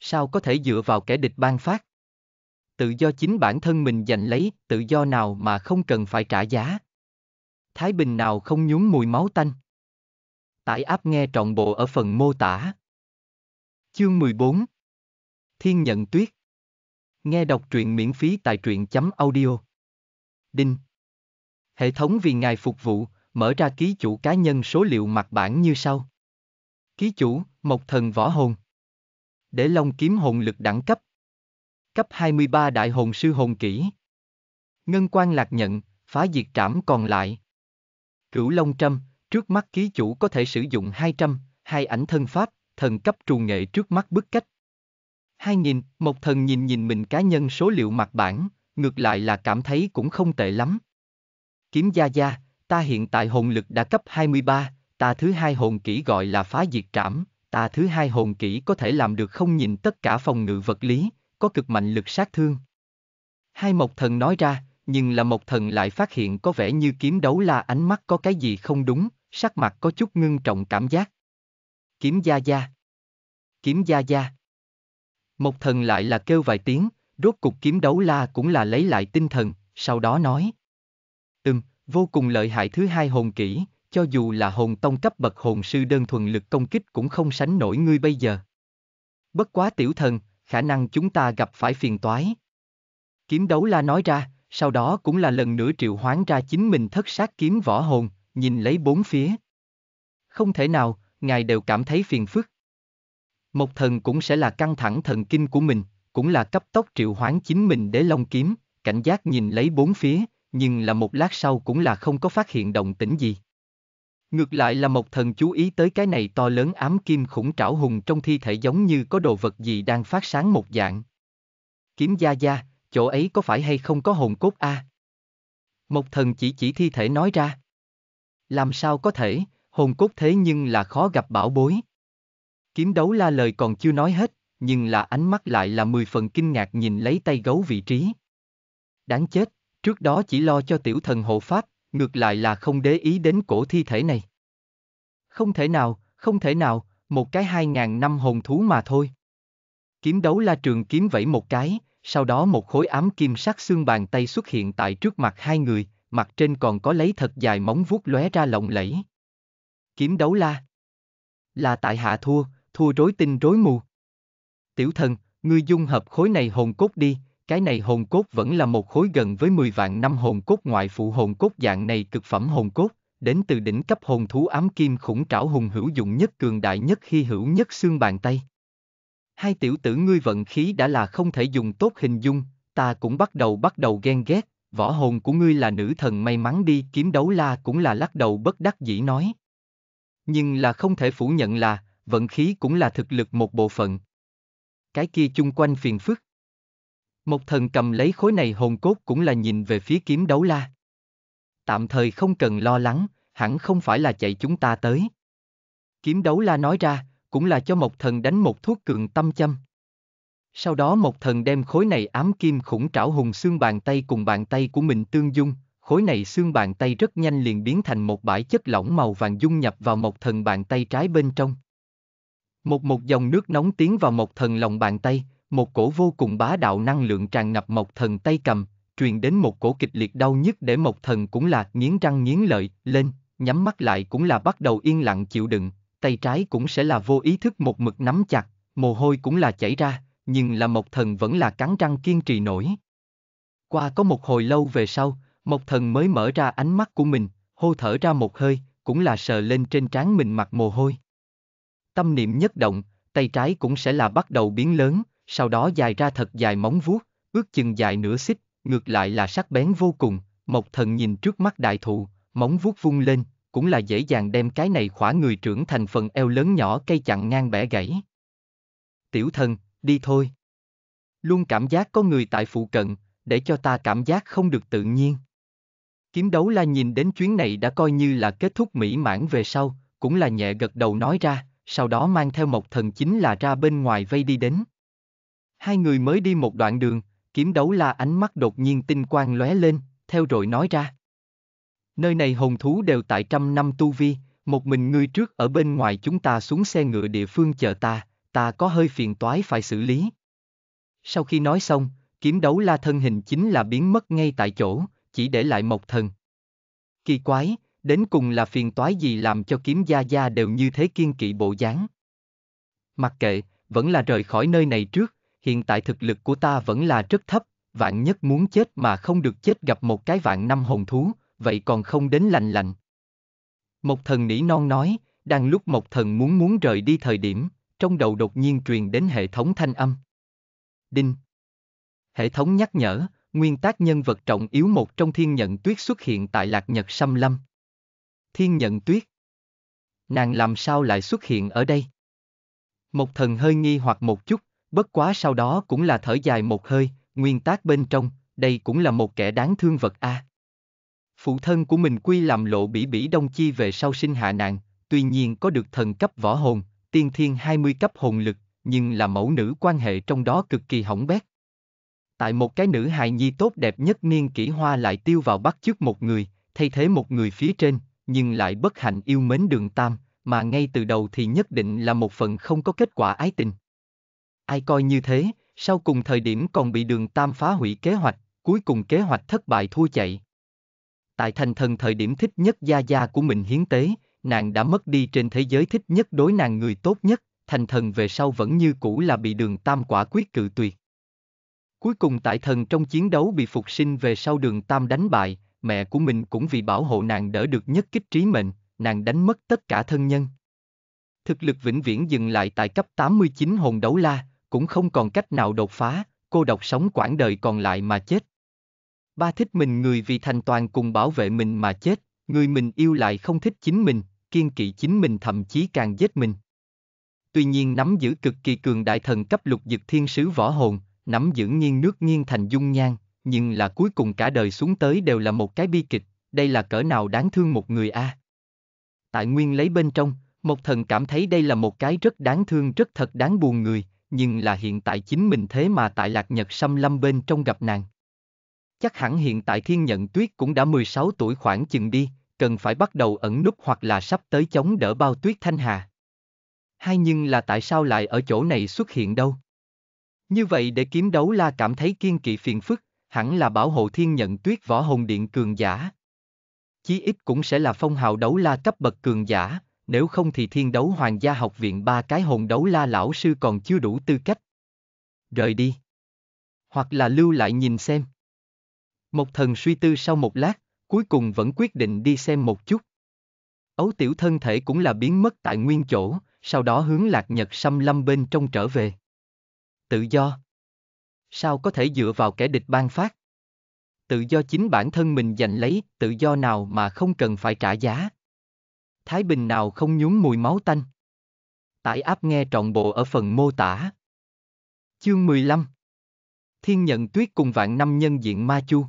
Speaker 1: Sao có thể dựa vào kẻ địch ban phát? tự do chính bản thân mình giành lấy, tự do nào mà không cần phải trả giá. Thái Bình nào không nhúng mùi máu tanh. Tải áp nghe trọn bộ ở phần mô tả. Chương 14 Thiên nhận tuyết Nghe đọc truyện miễn phí tại truyện chấm audio. Đinh Hệ thống vì ngài phục vụ, mở ra ký chủ cá nhân số liệu mặt bản như sau. Ký chủ, Mộc Thần Võ Hồn Để Long kiếm hồn lực đẳng cấp, Cấp 23 Đại Hồn Sư Hồn Kỹ Ngân quan lạc nhận, phá diệt trảm còn lại. Cửu Long Trâm, trước mắt ký chủ có thể sử dụng 200, hai ảnh thân pháp, thần cấp trù nghệ trước mắt bức cách. 2000, một thần nhìn nhìn mình cá nhân số liệu mặt bản, ngược lại là cảm thấy cũng không tệ lắm. Kiếm gia gia, ta hiện tại hồn lực đã cấp 23, ta thứ hai hồn kỹ gọi là phá diệt trảm, ta thứ hai hồn kỹ có thể làm được không nhìn tất cả phòng ngự vật lý, có cực mạnh lực sát thương. Hai Mộc Thần nói ra, nhưng là Mộc Thần lại phát hiện có vẻ như kiếm đấu la ánh mắt có cái gì không đúng, sắc mặt có chút ngưng trọng cảm giác. Kiếm gia gia. Kiếm gia gia. Mộc Thần lại là kêu vài tiếng, rốt cục kiếm đấu la cũng là lấy lại tinh thần, sau đó nói. Ừm, vô cùng lợi hại thứ hai hồn kỹ, cho dù là hồn tông cấp bậc hồn sư đơn thuần lực công kích cũng không sánh nổi ngươi bây giờ. Bất quá tiểu thần, khả năng chúng ta gặp phải phiền toái. Kiếm đấu la nói ra, sau đó cũng là lần nữa triệu hoán ra chính mình thất sát kiếm võ hồn, nhìn lấy bốn phía. Không thể nào, ngài đều cảm thấy phiền phức. Một thần cũng sẽ là căng thẳng thần kinh của mình, cũng là cấp tốc triệu hoán chính mình để long kiếm, cảnh giác nhìn lấy bốn phía, nhưng là một lát sau cũng là không có phát hiện động tĩnh gì. Ngược lại là một thần chú ý tới cái này to lớn ám kim khủng trảo hùng trong thi thể giống như có đồ vật gì đang phát sáng một dạng. Kiếm gia gia, chỗ ấy có phải hay không có hồn cốt a? À? Một thần chỉ chỉ thi thể nói ra. Làm sao có thể, hồn cốt thế nhưng là khó gặp bảo bối. Kiếm đấu la lời còn chưa nói hết, nhưng là ánh mắt lại là mười phần kinh ngạc nhìn lấy tay gấu vị trí. Đáng chết, trước đó chỉ lo cho tiểu thần hộ pháp, ngược lại là không để ý đến cổ thi thể này. Không thể nào, không thể nào, một cái hai ngàn năm hồn thú mà thôi. Kiếm đấu la trường kiếm vẫy một cái, sau đó một khối ám kim sắc xương bàn tay xuất hiện tại trước mặt hai người, mặt trên còn có lấy thật dài móng vuốt lóe ra lộng lẫy. Kiếm đấu la. Là tại hạ thua, thua rối tinh rối mù. Tiểu thần, ngươi dung hợp khối này hồn cốt đi, cái này hồn cốt vẫn là một khối gần với 10 vạn năm hồn cốt ngoại phụ hồn cốt dạng này cực phẩm hồn cốt, đến từ đỉnh cấp hồn thú ám kim khủng trảo hùng hữu dụng nhất cường đại nhất khi hữu nhất xương bàn tay. Hai tiểu tử ngươi vận khí đã là không thể dùng tốt hình dung, ta cũng bắt đầu bắt đầu ghen ghét, võ hồn của ngươi là nữ thần may mắn đi kiếm đấu la cũng là lắc đầu bất đắc dĩ nói. Nhưng là không thể phủ nhận là, vận khí cũng là thực lực một bộ phận. Cái kia chung quanh phiền phức, một thần cầm lấy khối này hồn cốt cũng là nhìn về phía kiếm đấu la. Tạm thời không cần lo lắng, hẳn không phải là chạy chúng ta tới. Kiếm đấu la nói ra, cũng là cho một thần đánh một thuốc cường tâm châm. Sau đó một thần đem khối này ám kim khủng trảo hùng xương bàn tay cùng bàn tay của mình tương dung, khối này xương bàn tay rất nhanh liền biến thành một bãi chất lỏng màu vàng dung nhập vào một thần bàn tay trái bên trong. Một một dòng nước nóng tiến vào một thần lòng bàn tay, một cổ vô cùng bá đạo năng lượng tràn ngập Mộc Thần tay cầm, truyền đến một cổ kịch liệt đau nhức để Mộc Thần cũng là nghiến răng nghiến lợi, lên, nhắm mắt lại cũng là bắt đầu yên lặng chịu đựng, tay trái cũng sẽ là vô ý thức một mực nắm chặt, mồ hôi cũng là chảy ra, nhưng là Mộc Thần vẫn là cắn răng kiên trì nổi. Qua có một hồi lâu về sau, Mộc Thần mới mở ra ánh mắt của mình, hô thở ra một hơi, cũng là sờ lên trên trán mình mặt mồ hôi. Tâm niệm nhất động, tay trái cũng sẽ là bắt đầu biến lớn, sau đó dài ra thật dài móng vuốt, ước chừng dài nửa xích, ngược lại là sắc bén vô cùng, Mộc Thần nhìn trước mắt đại thụ, móng vuốt vung lên, cũng là dễ dàng đem cái này khỏa người trưởng thành phần eo lớn nhỏ cây chặn ngang bẻ gãy. Tiểu thần, đi thôi. Luôn cảm giác có người tại phụ cận, để cho ta cảm giác không được tự nhiên. Kiếm đấu la nhìn đến chuyến này đã coi như là kết thúc mỹ mãn về sau, cũng là nhẹ gật đầu nói ra, sau đó mang theo một thần chính là ra bên ngoài vây đi đến. Hai người mới đi một đoạn đường, kiếm đấu la ánh mắt đột nhiên tinh quang lóe lên, theo rồi nói ra. Nơi này hồn thú đều tại trăm năm tu vi, một mình ngươi trước ở bên ngoài chúng ta xuống xe ngựa địa phương chờ ta, ta có hơi phiền toái phải xử lý. Sau khi nói xong, kiếm đấu la thân hình chính là biến mất ngay tại chỗ, chỉ để lại một thần. Kỳ quái, đến cùng là phiền toái gì làm cho kiếm gia gia đều như thế kiên kỵ bộ dáng. Mặc kệ, vẫn là rời khỏi nơi này trước, hiện tại thực lực của ta vẫn là rất thấp, vạn nhất muốn chết mà không được chết gặp một cái vạn năm hồn thú, vậy còn không đến lành lạnh. Một thần nỉ non nói, đang lúc một thần muốn muốn rời đi thời điểm, trong đầu đột nhiên truyền đến hệ thống thanh âm. Đinh. Hệ thống nhắc nhở, nguyên tác nhân vật trọng yếu một trong thiên nhận tuyết xuất hiện tại lạc nhật sâm lâm. Thiên nhận tuyết. Nàng làm sao lại xuất hiện ở đây? Một thần hơi nghi hoặc một chút, bất quá sau đó cũng là thở dài một hơi, nguyên tác bên trong, đây cũng là một kẻ đáng thương vật a. À. Phụ thân của mình quy làm lộ bỉ bỉ đông chi về sau sinh hạ nạn, tuy nhiên có được thần cấp võ hồn, tiên thiên 20 cấp hồn lực, nhưng là mẫu nữ quan hệ trong đó cực kỳ hỏng bét. Tại một cái nữ hài nhi tốt đẹp nhất niên kỷ hoa lại tiêu vào bắt chước một người, thay thế một người phía trên, nhưng lại bất hạnh yêu mến đường tam, mà ngay từ đầu thì nhất định là một phần không có kết quả ái tình. Ai coi như thế, sau cùng thời điểm còn bị đường Tam phá hủy kế hoạch, cuối cùng kế hoạch thất bại thua chạy. Tại thành thần thời điểm thích nhất gia gia của mình hiến tế, nàng đã mất đi trên thế giới thích nhất đối nàng người tốt nhất, thành thần về sau vẫn như cũ là bị đường Tam quả quyết cự tuyệt. Cuối cùng tại thần trong chiến đấu bị phục sinh về sau đường Tam đánh bại, mẹ của mình cũng vì bảo hộ nàng đỡ được nhất kích trí mệnh, nàng đánh mất tất cả thân nhân. Thực lực vĩnh viễn dừng lại tại cấp 89 hồn đấu la, cũng không còn cách nào đột phá, cô độc sống quãng đời còn lại mà chết. Ba thích mình người vì thành toàn cùng bảo vệ mình mà chết, người mình yêu lại không thích chính mình, kiên kỵ chính mình thậm chí càng giết mình. Tuy nhiên nắm giữ cực kỳ cường đại thần cấp lục dực thiên sứ võ hồn, nắm giữ nghiêng nước nghiêng thành dung nhan, nhưng là cuối cùng cả đời xuống tới đều là một cái bi kịch, đây là cỡ nào đáng thương một người a. À? Tại nguyên lấy bên trong, một thần cảm thấy đây là một cái rất đáng thương rất thật đáng buồn người, nhưng là hiện tại chính mình thế mà tại lạc nhật xâm lâm bên trong gặp nàng. Chắc hẳn hiện tại thiên nhận tuyết cũng đã 16 tuổi khoảng chừng đi, cần phải bắt đầu ẩn núp hoặc là sắp tới chống đỡ bao tuyết thanh hà. Hay nhưng là tại sao lại ở chỗ này xuất hiện đâu? Như vậy để kiếm đấu la cảm thấy kiên kỵ phiền phức, hẳn là bảo hộ thiên nhận tuyết võ hồn điện cường giả. Chí ít cũng sẽ là phong hào đấu la cấp bậc cường giả, nếu không thì thiên đấu hoàng gia học viện ba cái hồn đấu la lão sư còn chưa đủ tư cách. Rời đi. Hoặc là lưu lại nhìn xem. Một thần suy tư sau một lát, cuối cùng vẫn quyết định đi xem một chút. Ấu tiểu thân thể cũng là biến mất tại nguyên chỗ, sau đó hướng lạc nhật xâm lâm bên trong trở về. Tự do. Sao có thể dựa vào kẻ địch ban phát? Tự do chính bản thân mình giành lấy, tự do nào mà không cần phải trả giá. Thái Bình nào không nhún mùi máu tanh. Tải áp nghe trọn bộ ở phần mô tả. Chương 15 Thiên nhận tuyết cùng vạn năm nhân diện Ma Chu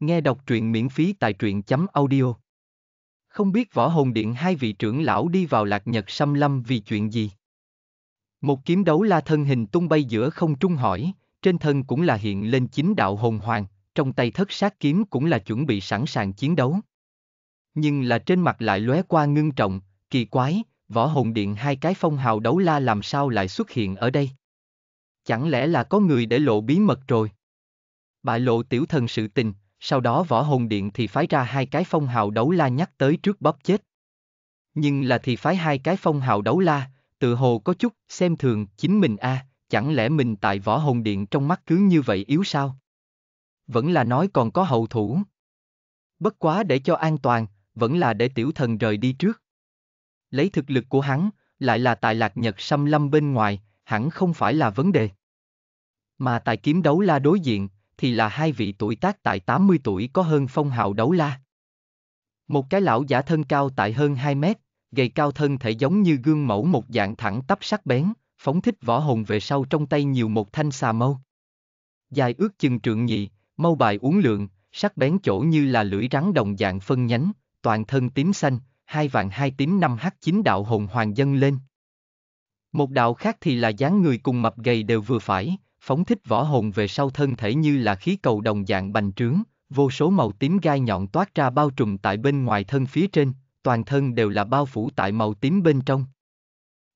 Speaker 1: Nghe đọc truyện miễn phí tại truyện chấm audio Không biết võ hồn điện hai vị trưởng lão đi vào lạc nhật xâm lâm vì chuyện gì? Một kiếm đấu la thân hình tung bay giữa không trung hỏi, trên thân cũng là hiện lên chính đạo hồn hoàng, trong tay thất sát kiếm cũng là chuẩn bị sẵn sàng chiến đấu nhưng là trên mặt lại lóe qua ngưng trọng, kỳ quái, võ hồn điện hai cái phong hào đấu la làm sao lại xuất hiện ở đây? Chẳng lẽ là có người để lộ bí mật rồi? Bại lộ tiểu thần sự tình, sau đó võ hồn điện thì phái ra hai cái phong hào đấu la nhắc tới trước bóp chết. Nhưng là thì phái hai cái phong hào đấu la, tự hồ có chút xem thường chính mình a, à, chẳng lẽ mình tại võ hồn điện trong mắt cứ như vậy yếu sao? Vẫn là nói còn có hậu thủ. Bất quá để cho an toàn, vẫn là để tiểu thần rời đi trước. Lấy thực lực của hắn, lại là tại lạc nhật xâm lâm bên ngoài, hẳn không phải là vấn đề. Mà tại kiếm đấu la đối diện, thì là hai vị tuổi tác tại 80 tuổi có hơn phong hào đấu la. Một cái lão giả thân cao tại hơn 2 mét, gầy cao thân thể giống như gương mẫu một dạng thẳng tắp sắc bén, phóng thích võ hồn về sau trong tay nhiều một thanh xà mâu. Dài ước chừng trượng nhị, mâu bài uống lượng, sắc bén chỗ như là lưỡi rắn đồng dạng phân nhánh, toàn thân tím xanh, hai vạn hai tím năm hắc chín đạo hồn hoàng dâng lên. Một đạo khác thì là dáng người cùng mập gầy đều vừa phải, phóng thích võ hồn về sau thân thể như là khí cầu đồng dạng bành trướng, vô số màu tím gai nhọn toát ra bao trùm tại bên ngoài thân phía trên, toàn thân đều là bao phủ tại màu tím bên trong.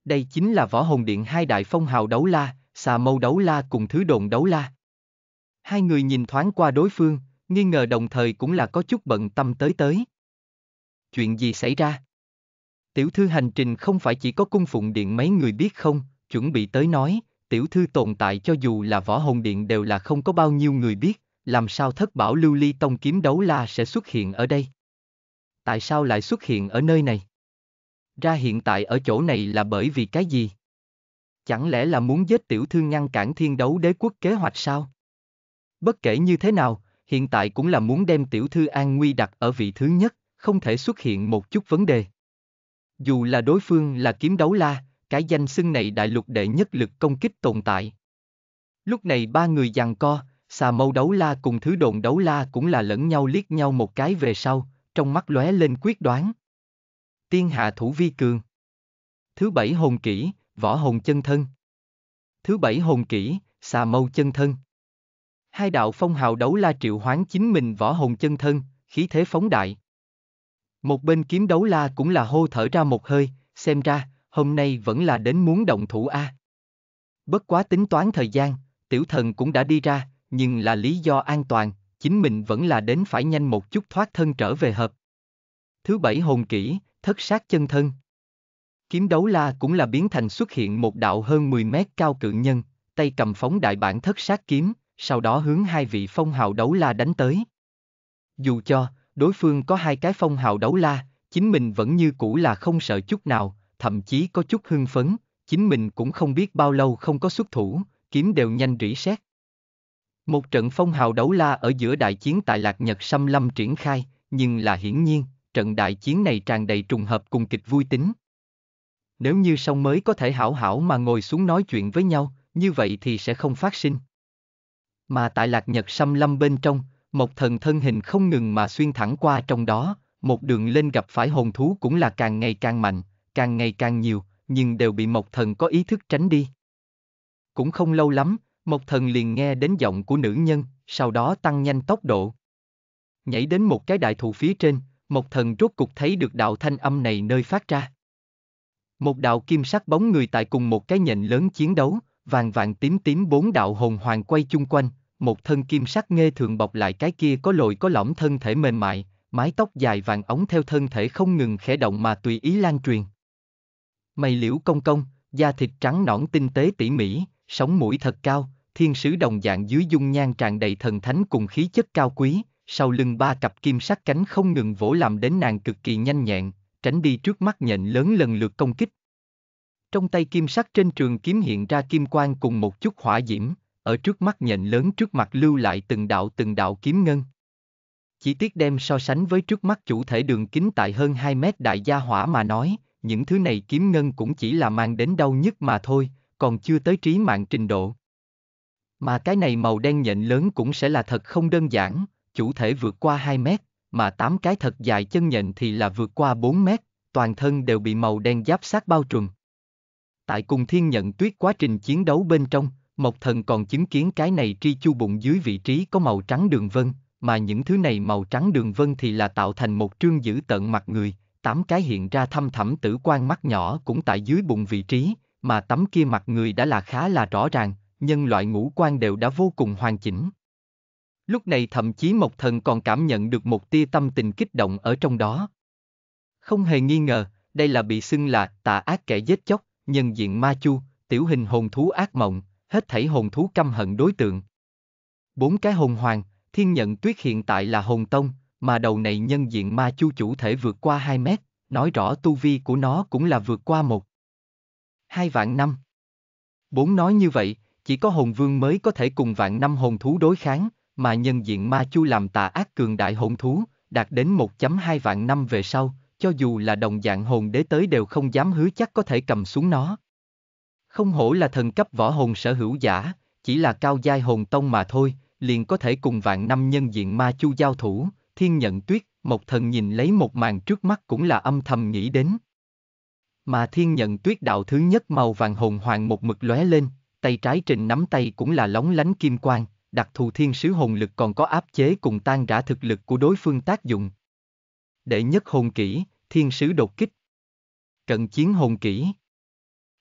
Speaker 1: Đây chính là võ hồn điện hai đại phong hào đấu la, xà mâu đấu la cùng thứ đồn đấu la. Hai người nhìn thoáng qua đối phương, nghi ngờ đồng thời cũng là có chút bận tâm tới tới chuyện gì xảy ra? Tiểu thư hành trình không phải chỉ có cung phụng điện mấy người biết không, chuẩn bị tới nói, tiểu thư tồn tại cho dù là võ hồn điện đều là không có bao nhiêu người biết, làm sao thất bảo lưu ly tông kiếm đấu la sẽ xuất hiện ở đây? Tại sao lại xuất hiện ở nơi này? Ra hiện tại ở chỗ này là bởi vì cái gì? Chẳng lẽ là muốn giết tiểu thư ngăn cản thiên đấu đế quốc kế hoạch sao? Bất kể như thế nào, hiện tại cũng là muốn đem tiểu thư an nguy đặt ở vị thứ nhất, không thể xuất hiện một chút vấn đề. Dù là đối phương là kiếm đấu la, cái danh xưng này đại lục đệ nhất lực công kích tồn tại. Lúc này ba người giằng co, xà mâu đấu la cùng thứ đồn đấu la cũng là lẫn nhau liếc nhau một cái về sau, trong mắt lóe lên quyết đoán. Tiên hạ thủ vi cường. Thứ bảy hồn kỹ, võ hồn chân thân. Thứ bảy hồn kỹ, xà mâu chân thân. Hai đạo phong hào đấu la triệu hoán chính mình võ hồn chân thân, khí thế phóng đại, một bên kiếm đấu la cũng là hô thở ra một hơi, xem ra, hôm nay vẫn là đến muốn động thủ a. Bất quá tính toán thời gian, tiểu thần cũng đã đi ra, nhưng là lý do an toàn, chính mình vẫn là đến phải nhanh một chút thoát thân trở về hợp. Thứ bảy hồn kỹ, thất sát chân thân. Kiếm đấu la cũng là biến thành xuất hiện một đạo hơn 10 mét cao cự nhân, tay cầm phóng đại bản thất sát kiếm, sau đó hướng hai vị phong hào đấu la đánh tới. Dù cho, đối phương có hai cái phong hào đấu la, chính mình vẫn như cũ là không sợ chút nào, thậm chí có chút hưng phấn, chính mình cũng không biết bao lâu không có xuất thủ, kiếm đều nhanh rỉ sét. Một trận phong hào đấu la ở giữa đại chiến tại Lạc Nhật Sâm Lâm triển khai, nhưng là hiển nhiên, trận đại chiến này tràn đầy trùng hợp cùng kịch vui tính. Nếu như song mới có thể hảo hảo mà ngồi xuống nói chuyện với nhau, như vậy thì sẽ không phát sinh. Mà tại Lạc Nhật Sâm Lâm bên trong, một thần thân hình không ngừng mà xuyên thẳng qua trong đó, một đường lên gặp phải hồn thú cũng là càng ngày càng mạnh, càng ngày càng nhiều, nhưng đều bị Mộc Thần có ý thức tránh đi. Cũng không lâu lắm, Mộc Thần liền nghe đến giọng của nữ nhân, sau đó tăng nhanh tốc độ. Nhảy đến một cái đại thụ phía trên, Mộc Thần rốt cục thấy được đạo thanh âm này nơi phát ra. Một đạo kim sắc bóng người tại cùng một cái nhện lớn chiến đấu, vàng vàng tím tím bốn đạo hồn hoàng quay chung quanh, một thân kim sắc nghê thường bọc lại cái kia có lồi có lõm thân thể mềm mại, mái tóc dài vàng ống theo thân thể không ngừng khẽ động mà tùy ý lan truyền. Mày liễu công công, da thịt trắng nõn tinh tế tỉ mỉ, sống mũi thật cao, thiên sứ đồng dạng dưới dung nhan tràn đầy thần thánh cùng khí chất cao quý, sau lưng ba cặp kim sắc cánh không ngừng vỗ làm đến nàng cực kỳ nhanh nhẹn, tránh đi trước mắt nhện lớn lần lượt công kích. Trong tay kim sắc trên trường kiếm hiện ra kim quang cùng một chút hỏa diễm, ở trước mắt nhện lớn trước mặt lưu lại từng đạo từng đạo kiếm ngân. Chỉ tiếc đem so sánh với trước mắt chủ thể đường kính tại hơn 2 mét đại gia hỏa mà nói, những thứ này kiếm ngân cũng chỉ là mang đến đau nhất mà thôi, còn chưa tới trí mạng trình độ. Mà cái này màu đen nhện lớn cũng sẽ là thật không đơn giản, chủ thể vượt qua 2 mét, mà tám cái thật dài chân nhện thì là vượt qua 4 mét, toàn thân đều bị màu đen giáp sát bao trùm. Tại cùng thiên nhận tuyết quá trình chiến đấu bên trong, Mộc Thần còn chứng kiến cái này tri chu bụng dưới vị trí có màu trắng đường vân, mà những thứ này màu trắng đường vân thì là tạo thành một trương giữ tận mặt người, tám cái hiện ra thâm thẳm tử quan mắt nhỏ cũng tại dưới bụng vị trí, mà tấm kia mặt người đã là khá là rõ ràng, nhân loại ngũ quan đều đã vô cùng hoàn chỉnh. Lúc này thậm chí Mộc Thần còn cảm nhận được một tia tâm tình kích động ở trong đó. Không hề nghi ngờ, đây là bị xưng là tà ác kẻ giết chóc, nhân diện ma chu, tiểu hình hồn thú ác mộng, hết thảy hồn thú căm hận đối tượng. Bốn cái hồn hoàng, thiên nhận tuyết hiện tại là hồn tông, mà đầu này nhân diện ma chu chủ thể vượt qua 2 mét, nói rõ tu vi của nó cũng là vượt qua một. Hai vạn năm. Bốn nói như vậy, chỉ có hồn vương mới có thể cùng vạn năm hồn thú đối kháng, mà nhân diện ma chu làm tà ác cường đại hồn thú, đạt đến 1.2 vạn năm về sau, cho dù là đồng dạng hồn đế tới đều không dám hứa chắc có thể cầm xuống nó. Không hổ là thần cấp võ hồn sở hữu giả, chỉ là cao giai hồn tông mà thôi, liền có thể cùng vạn năm nhân diện ma chu giao thủ, thiên nhận tuyết, một thần nhìn lấy một màn trước mắt cũng là âm thầm nghĩ đến. Mà thiên nhận tuyết đạo thứ nhất màu vàng hồn hoàng một mực lóe lên, tay trái trình nắm tay cũng là lóng lánh kim quang, đặc thù thiên sứ hồn lực còn có áp chế cùng tan rã thực lực của đối phương tác dụng. để nhất hồn kỹ, thiên sứ đột kích. Cận chiến hồn kỹ.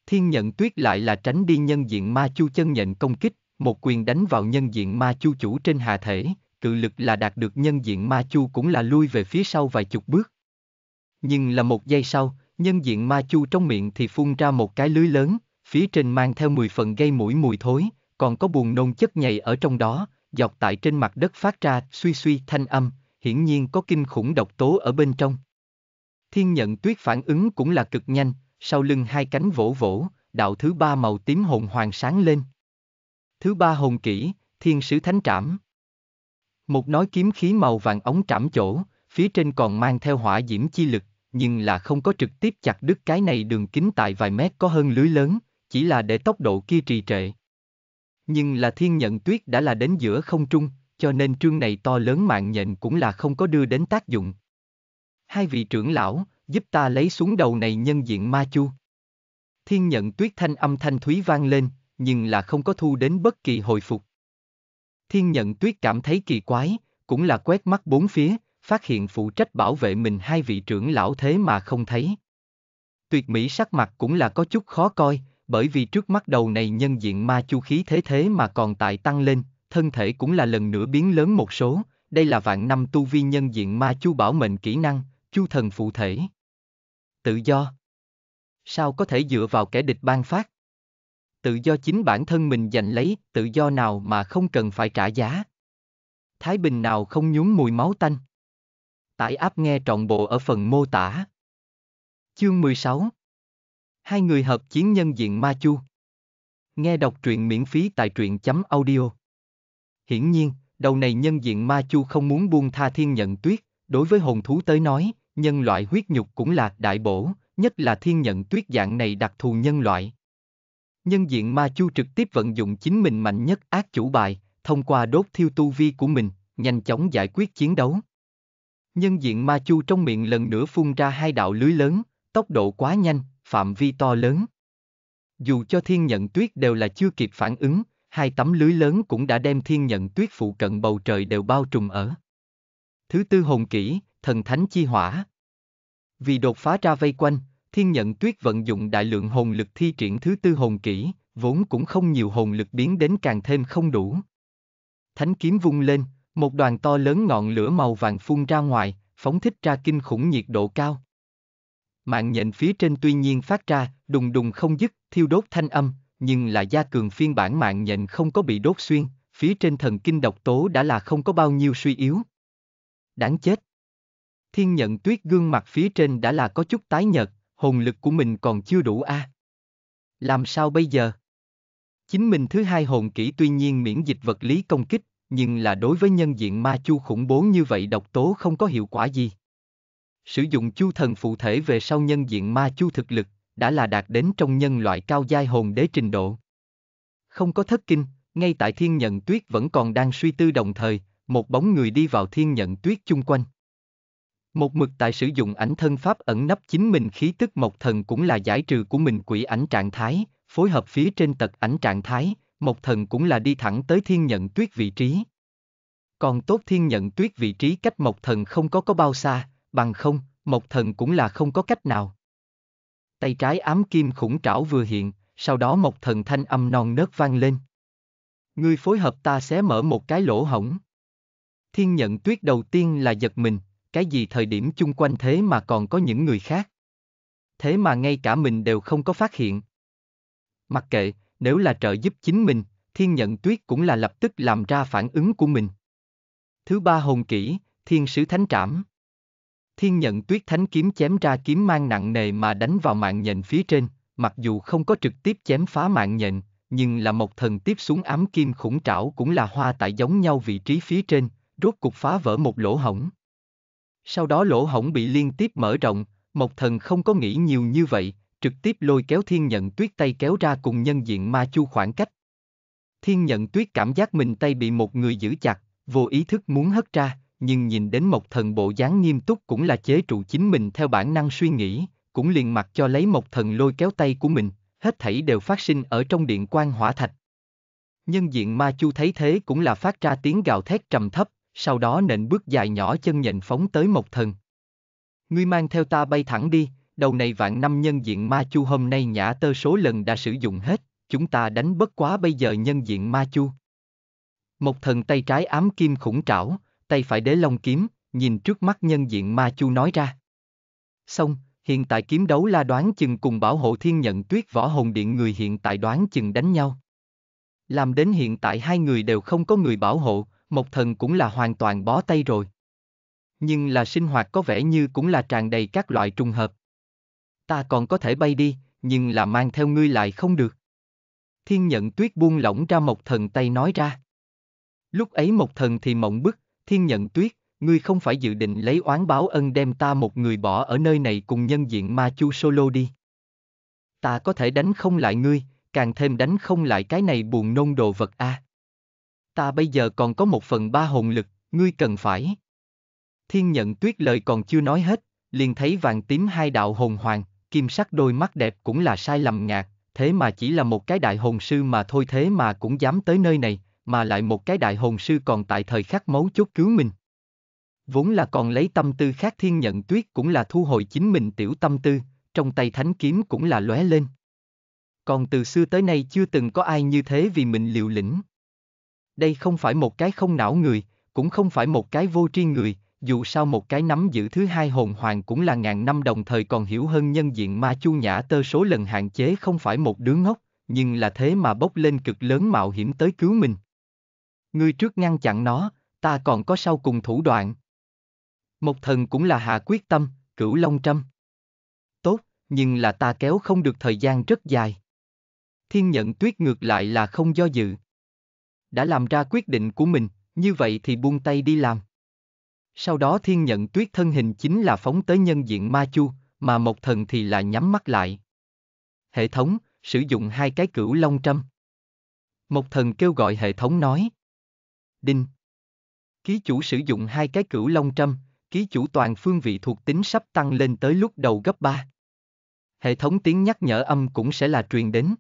Speaker 1: Thiên nhận tuyết lại là tránh đi nhân diện ma chu chân nhận công kích, một quyền đánh vào nhân diện ma chu chủ trên hạ thể, cự lực là đạt được nhân diện ma chu cũng là lui về phía sau vài chục bước. Nhưng là một giây sau, nhân diện ma chu trong miệng thì phun ra một cái lưới lớn, phía trên mang theo 10 phần gây mũi mùi thối, còn có buồn nôn chất nhầy ở trong đó, dọc tại trên mặt đất phát ra suy suy thanh âm, hiển nhiên có kinh khủng độc tố ở bên trong. Thiên nhận tuyết phản ứng cũng là cực nhanh, sau lưng hai cánh vỗ vỗ, đạo thứ ba màu tím hồn hoàng sáng lên. Thứ ba hồn kỹ, thiên sứ thánh trảm. Một nói kiếm khí màu vàng ống trảm chỗ, phía trên còn mang theo hỏa diễm chi lực, nhưng là không có trực tiếp chặt đứt cái này đường kính tại vài mét có hơn lưới lớn, chỉ là để tốc độ kia trì trệ. Nhưng là thiên nhận tuyết đã là đến giữa không trung, cho nên trương này to lớn mạng nhện cũng là không có đưa đến tác dụng. Hai vị trưởng lão, giúp ta lấy xuống đầu này nhân diện ma chu. Thiên nhận tuyết thanh âm thanh thúy vang lên, nhưng là không có thu đến bất kỳ hồi phục. Thiên nhận tuyết cảm thấy kỳ quái, cũng là quét mắt bốn phía, phát hiện phụ trách bảo vệ mình hai vị trưởng lão thế mà không thấy. Tuyệt mỹ sắc mặt cũng là có chút khó coi, bởi vì trước mắt đầu này nhân diện ma chu khí thế thế mà còn tại tăng lên, thân thể cũng là lần nữa biến lớn một số, đây là vạn năm tu vi nhân diện ma chu bảo mệnh kỹ năng, chu thần phụ thể tự do. Sao có thể dựa vào kẻ địch ban phát? Tự do chính bản thân mình giành lấy, tự do nào mà không cần phải trả giá. Thái bình nào không nhúng mùi máu tanh. Tải áp nghe trọn bộ ở phần mô tả. Chương 16 Hai người hợp chiến nhân diện Ma Chu Nghe đọc truyện miễn phí tại truyện chấm audio Hiển nhiên, đầu này nhân diện Ma Chu không muốn buông tha thiên nhận tuyết, đối với hồn thú tới nói, nhân loại huyết nhục cũng là đại bổ, nhất là thiên nhận tuyết dạng này đặc thù nhân loại. Nhân diện ma chu trực tiếp vận dụng chính mình mạnh nhất ác chủ bài, thông qua đốt thiêu tu vi của mình, nhanh chóng giải quyết chiến đấu. Nhân diện ma chu trong miệng lần nữa phun ra hai đạo lưới lớn, tốc độ quá nhanh, phạm vi to lớn. Dù cho thiên nhận tuyết đều là chưa kịp phản ứng, hai tấm lưới lớn cũng đã đem thiên nhận tuyết phụ cận bầu trời đều bao trùm ở. Thứ tư hồn kỹ, thần thánh chi hỏa. Vì đột phá ra vây quanh, thiên nhận tuyết vận dụng đại lượng hồn lực thi triển thứ tư hồn kỹ, vốn cũng không nhiều hồn lực biến đến càng thêm không đủ. Thánh kiếm vung lên, một đoàn to lớn ngọn lửa màu vàng phun ra ngoài, phóng thích ra kinh khủng nhiệt độ cao. Mạng nhện phía trên tuy nhiên phát ra, đùng đùng không dứt, thiêu đốt thanh âm, nhưng là gia cường phiên bản mạng nhện không có bị đốt xuyên, phía trên thần kinh độc tố đã là không có bao nhiêu suy yếu. Đáng chết thiên nhận tuyết gương mặt phía trên đã là có chút tái nhợt, hồn lực của mình còn chưa đủ a. À? Làm sao bây giờ? Chính mình thứ hai hồn kỹ tuy nhiên miễn dịch vật lý công kích, nhưng là đối với nhân diện ma chu khủng bố như vậy độc tố không có hiệu quả gì. Sử dụng chu thần phụ thể về sau nhân diện ma chu thực lực, đã là đạt đến trong nhân loại cao giai hồn đế trình độ. Không có thất kinh, ngay tại thiên nhận tuyết vẫn còn đang suy tư đồng thời, một bóng người đi vào thiên nhận tuyết chung quanh. Một mực tại sử dụng ảnh thân pháp ẩn nấp chính mình khí tức mộc thần cũng là giải trừ của mình quỷ ảnh trạng thái, phối hợp phía trên tật ảnh trạng thái, mộc thần cũng là đi thẳng tới thiên nhận tuyết vị trí. Còn tốt thiên nhận tuyết vị trí cách mộc thần không có có bao xa, bằng không, mộc thần cũng là không có cách nào. Tay trái ám kim khủng trảo vừa hiện, sau đó mộc thần thanh âm non nớt vang lên. Ngươi phối hợp ta sẽ mở một cái lỗ hổng. Thiên nhận tuyết đầu tiên là giật mình, cái gì thời điểm chung quanh thế mà còn có những người khác. Thế mà ngay cả mình đều không có phát hiện. Mặc kệ, nếu là trợ giúp chính mình, thiên nhận tuyết cũng là lập tức làm ra phản ứng của mình. Thứ ba hồn kỹ, thiên sứ thánh trảm. Thiên nhận tuyết thánh kiếm chém ra kiếm mang nặng nề mà đánh vào mạng nhện phía trên, mặc dù không có trực tiếp chém phá mạng nhện, nhưng là một thần tiếp xuống ám kim khủng trảo cũng là hoa tại giống nhau vị trí phía trên, rốt cục phá vỡ một lỗ hổng. Sau đó lỗ hổng bị liên tiếp mở rộng, Mộc Thần không có nghĩ nhiều như vậy, trực tiếp lôi kéo Thiên Nhận Tuyết tay kéo ra cùng nhân diện Ma Chu khoảng cách. Thiên Nhận Tuyết cảm giác mình tay bị một người giữ chặt, vô ý thức muốn hất ra, nhưng nhìn đến Mộc Thần bộ dáng nghiêm túc cũng là chế trụ chính mình theo bản năng suy nghĩ, cũng liền mặc cho lấy Mộc Thần lôi kéo tay của mình, hết thảy đều phát sinh ở trong điện quan hỏa thạch. Nhân diện Ma Chu thấy thế cũng là phát ra tiếng gào thét trầm thấp, sau đó nện bước dài nhỏ chân nhện phóng tới Mộc Thần. Ngươi mang theo ta bay thẳng đi, đầu này vạn năm nhân diện ma chu hôm nay nhã tơ số lần đã sử dụng hết, chúng ta đánh bất quá bây giờ nhân diện ma chu. Mộc Thần tay trái ám kim khủng trảo, tay phải đế long kiếm, nhìn trước mắt nhân diện ma chu nói ra. Xong, hiện tại kiếm đấu la đoán chừng cùng bảo hộ thiên nhận tuyết võ hồn điện người hiện tại đoán chừng đánh nhau. Làm đến hiện tại hai người đều không có người bảo hộ, một Thần cũng là hoàn toàn bó tay rồi. Nhưng là sinh hoạt có vẻ như cũng là tràn đầy các loại trùng hợp. Ta còn có thể bay đi, nhưng là mang theo ngươi lại không được. Thiên nhận tuyết buông lỏng ra một Thần tay nói ra. Lúc ấy một Thần thì mộng bức, thiên nhận tuyết, ngươi không phải dự định lấy oán báo ân đem ta một người bỏ ở nơi này cùng nhân diện ma chu solo đi. Ta có thể đánh không lại ngươi, càng thêm đánh không lại cái này buồn nôn đồ vật a. À ta bây giờ còn có một phần ba hồn lực, ngươi cần phải. Thiên nhận tuyết lời còn chưa nói hết, liền thấy vàng tím hai đạo hồn hoàng, kim sắc đôi mắt đẹp cũng là sai lầm ngạc, thế mà chỉ là một cái đại hồn sư mà thôi thế mà cũng dám tới nơi này, mà lại một cái đại hồn sư còn tại thời khắc mấu chốt cứu mình. Vốn là còn lấy tâm tư khác thiên nhận tuyết cũng là thu hồi chính mình tiểu tâm tư, trong tay thánh kiếm cũng là lóe lên. Còn từ xưa tới nay chưa từng có ai như thế vì mình liều lĩnh đây không phải một cái không não người, cũng không phải một cái vô tri người, dù sao một cái nắm giữ thứ hai hồn hoàng cũng là ngàn năm đồng thời còn hiểu hơn nhân diện ma chu nhã tơ số lần hạn chế không phải một đứa ngốc, nhưng là thế mà bốc lên cực lớn mạo hiểm tới cứu mình. Ngươi trước ngăn chặn nó, ta còn có sau cùng thủ đoạn. Một thần cũng là hạ quyết tâm, cửu long trâm. Tốt, nhưng là ta kéo không được thời gian rất dài. Thiên nhận tuyết ngược lại là không do dự đã làm ra quyết định của mình, như vậy thì buông tay đi làm. Sau đó thiên nhận tuyết thân hình chính là phóng tới nhân diện ma chu, mà một thần thì là nhắm mắt lại. Hệ thống, sử dụng hai cái cửu long trâm. Một thần kêu gọi hệ thống nói. Đinh. Ký chủ sử dụng hai cái cửu long trâm, ký chủ toàn phương vị thuộc tính sắp tăng lên tới lúc đầu gấp 3. Hệ thống tiếng nhắc nhở âm cũng sẽ là truyền đến.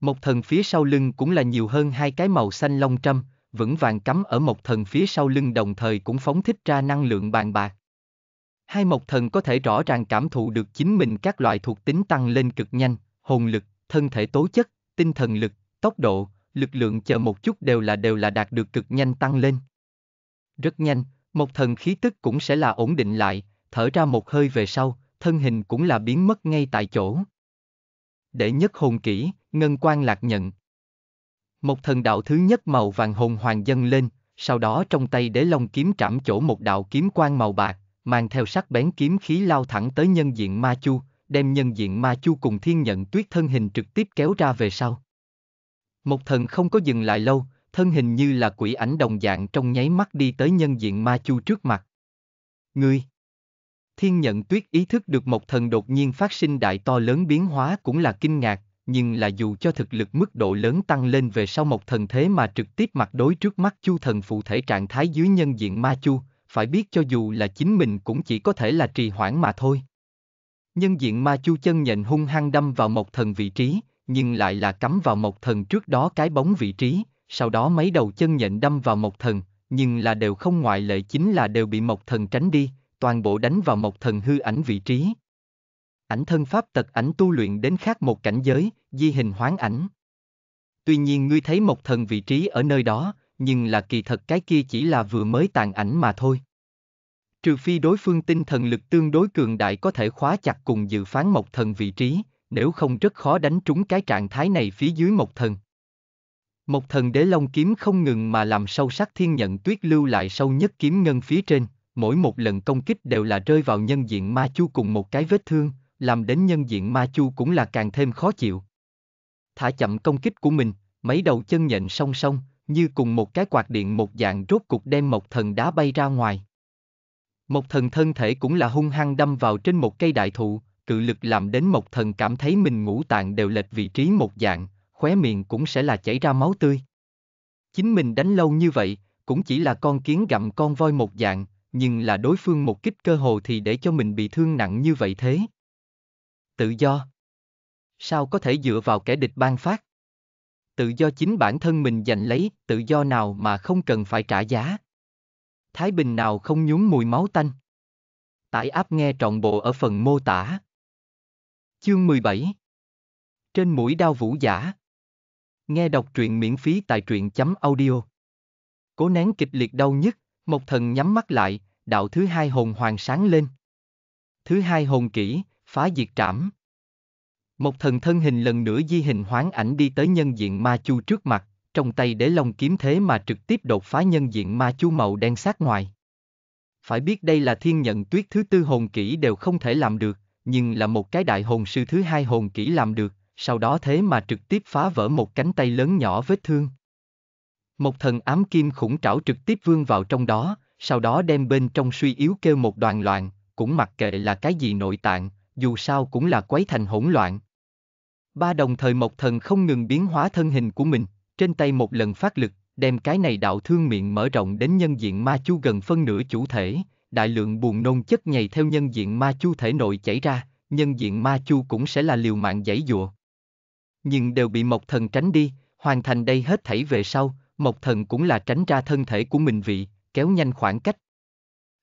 Speaker 1: Một thần phía sau lưng cũng là nhiều hơn hai cái màu xanh long trâm, vững vàng cắm ở một thần phía sau lưng đồng thời cũng phóng thích ra năng lượng bàn bạc. Hai mộc thần có thể rõ ràng cảm thụ được chính mình các loại thuộc tính tăng lên cực nhanh, hồn lực, thân thể tố chất, tinh thần lực, tốc độ, lực lượng chờ một chút đều là đều là đạt được cực nhanh tăng lên. Rất nhanh, một thần khí tức cũng sẽ là ổn định lại, thở ra một hơi về sau, thân hình cũng là biến mất ngay tại chỗ. Để nhất hồn kỹ ngân quan lạc nhận. Một thần đạo thứ nhất màu vàng hồn hoàng dâng lên, sau đó trong tay đế long kiếm trảm chỗ một đạo kiếm quang màu bạc, mang theo sắc bén kiếm khí lao thẳng tới nhân diện Ma Chu, đem nhân diện Ma Chu cùng thiên nhận tuyết thân hình trực tiếp kéo ra về sau. Một thần không có dừng lại lâu, thân hình như là quỷ ảnh đồng dạng trong nháy mắt đi tới nhân diện Ma Chu trước mặt. Ngươi! Thiên nhận tuyết ý thức được một thần đột nhiên phát sinh đại to lớn biến hóa cũng là kinh ngạc, nhưng là dù cho thực lực mức độ lớn tăng lên về sau một thần thế mà trực tiếp mặt đối trước mắt chu thần phụ thể trạng thái dưới nhân diện ma chu, phải biết cho dù là chính mình cũng chỉ có thể là trì hoãn mà thôi. Nhân diện ma chu chân nhện hung hăng đâm vào một thần vị trí, nhưng lại là cắm vào một thần trước đó cái bóng vị trí, sau đó mấy đầu chân nhện đâm vào một thần, nhưng là đều không ngoại lệ chính là đều bị một thần tránh đi, toàn bộ đánh vào một thần hư ảnh vị trí. Ảnh thân pháp tật ảnh tu luyện đến khác một cảnh giới, di hình hoán ảnh. Tuy nhiên ngươi thấy một thần vị trí ở nơi đó, nhưng là kỳ thật cái kia chỉ là vừa mới tàn ảnh mà thôi. Trừ phi đối phương tinh thần lực tương đối cường đại có thể khóa chặt cùng dự phán một thần vị trí, nếu không rất khó đánh trúng cái trạng thái này phía dưới một thần. Một thần đế long kiếm không ngừng mà làm sâu sắc thiên nhận tuyết lưu lại sâu nhất kiếm ngân phía trên, mỗi một lần công kích đều là rơi vào nhân diện ma chu cùng một cái vết thương, làm đến nhân diện ma chu cũng là càng thêm khó chịu thả chậm công kích của mình, mấy đầu chân nhện song song, như cùng một cái quạt điện một dạng rốt cục đem một thần đá bay ra ngoài. Một thần thân thể cũng là hung hăng đâm vào trên một cây đại thụ, cự lực làm đến một thần cảm thấy mình ngũ tạng đều lệch vị trí một dạng, khóe miệng cũng sẽ là chảy ra máu tươi. Chính mình đánh lâu như vậy, cũng chỉ là con kiến gặm con voi một dạng, nhưng là đối phương một kích cơ hồ thì để cho mình bị thương nặng như vậy thế. Tự do sao có thể dựa vào kẻ địch ban phát? Tự do chính bản thân mình giành lấy, tự do nào mà không cần phải trả giá. Thái Bình nào không nhún mùi máu tanh. Tải áp nghe trọn bộ ở phần mô tả. Chương 17 Trên mũi đao vũ giả Nghe đọc truyện miễn phí tại truyện chấm audio Cố nén kịch liệt đau nhất, một thần nhắm mắt lại, đạo thứ hai hồn hoàng sáng lên. Thứ hai hồn kỹ, phá diệt trảm. Một thần thân hình lần nữa di hình hoán ảnh đi tới nhân diện ma chu trước mặt, trong tay để long kiếm thế mà trực tiếp đột phá nhân diện ma chu màu đen sát ngoài. Phải biết đây là thiên nhận tuyết thứ tư hồn kỹ đều không thể làm được, nhưng là một cái đại hồn sư thứ hai hồn kỹ làm được, sau đó thế mà trực tiếp phá vỡ một cánh tay lớn nhỏ vết thương. Một thần ám kim khủng trảo trực tiếp vương vào trong đó, sau đó đem bên trong suy yếu kêu một đoàn loạn, cũng mặc kệ là cái gì nội tạng, dù sao cũng là quấy thành hỗn loạn, Ba đồng thời Mộc Thần không ngừng biến hóa thân hình của mình, trên tay một lần phát lực, đem cái này đạo thương miệng mở rộng đến nhân diện ma chu gần phân nửa chủ thể, đại lượng buồn nôn chất nhầy theo nhân diện ma chu thể nội chảy ra, nhân diện ma chu cũng sẽ là liều mạng giải dụa. Nhưng đều bị Mộc Thần tránh đi, hoàn thành đây hết thảy về sau, Mộc Thần cũng là tránh ra thân thể của mình vị, kéo nhanh khoảng cách.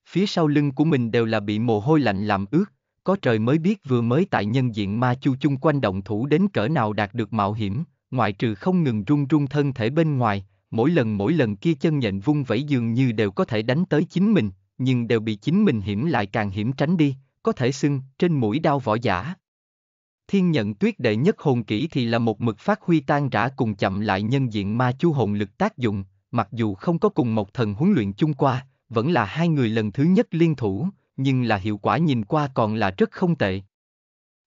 Speaker 1: Phía sau lưng của mình đều là bị mồ hôi lạnh làm ướt, có trời mới biết vừa mới tại nhân diện ma chu chung quanh động thủ đến cỡ nào đạt được mạo hiểm, ngoại trừ không ngừng run run thân thể bên ngoài, mỗi lần mỗi lần kia chân nhện vung vẩy dường như đều có thể đánh tới chính mình, nhưng đều bị chính mình hiểm lại càng hiểm tránh đi, có thể xưng trên mũi đao võ giả. Thiên nhận tuyết đệ nhất hồn kỹ thì là một mực phát huy tan rã cùng chậm lại nhân diện ma chu hồn lực tác dụng, mặc dù không có cùng một thần huấn luyện chung qua, vẫn là hai người lần thứ nhất liên thủ, nhưng là hiệu quả nhìn qua còn là rất không tệ.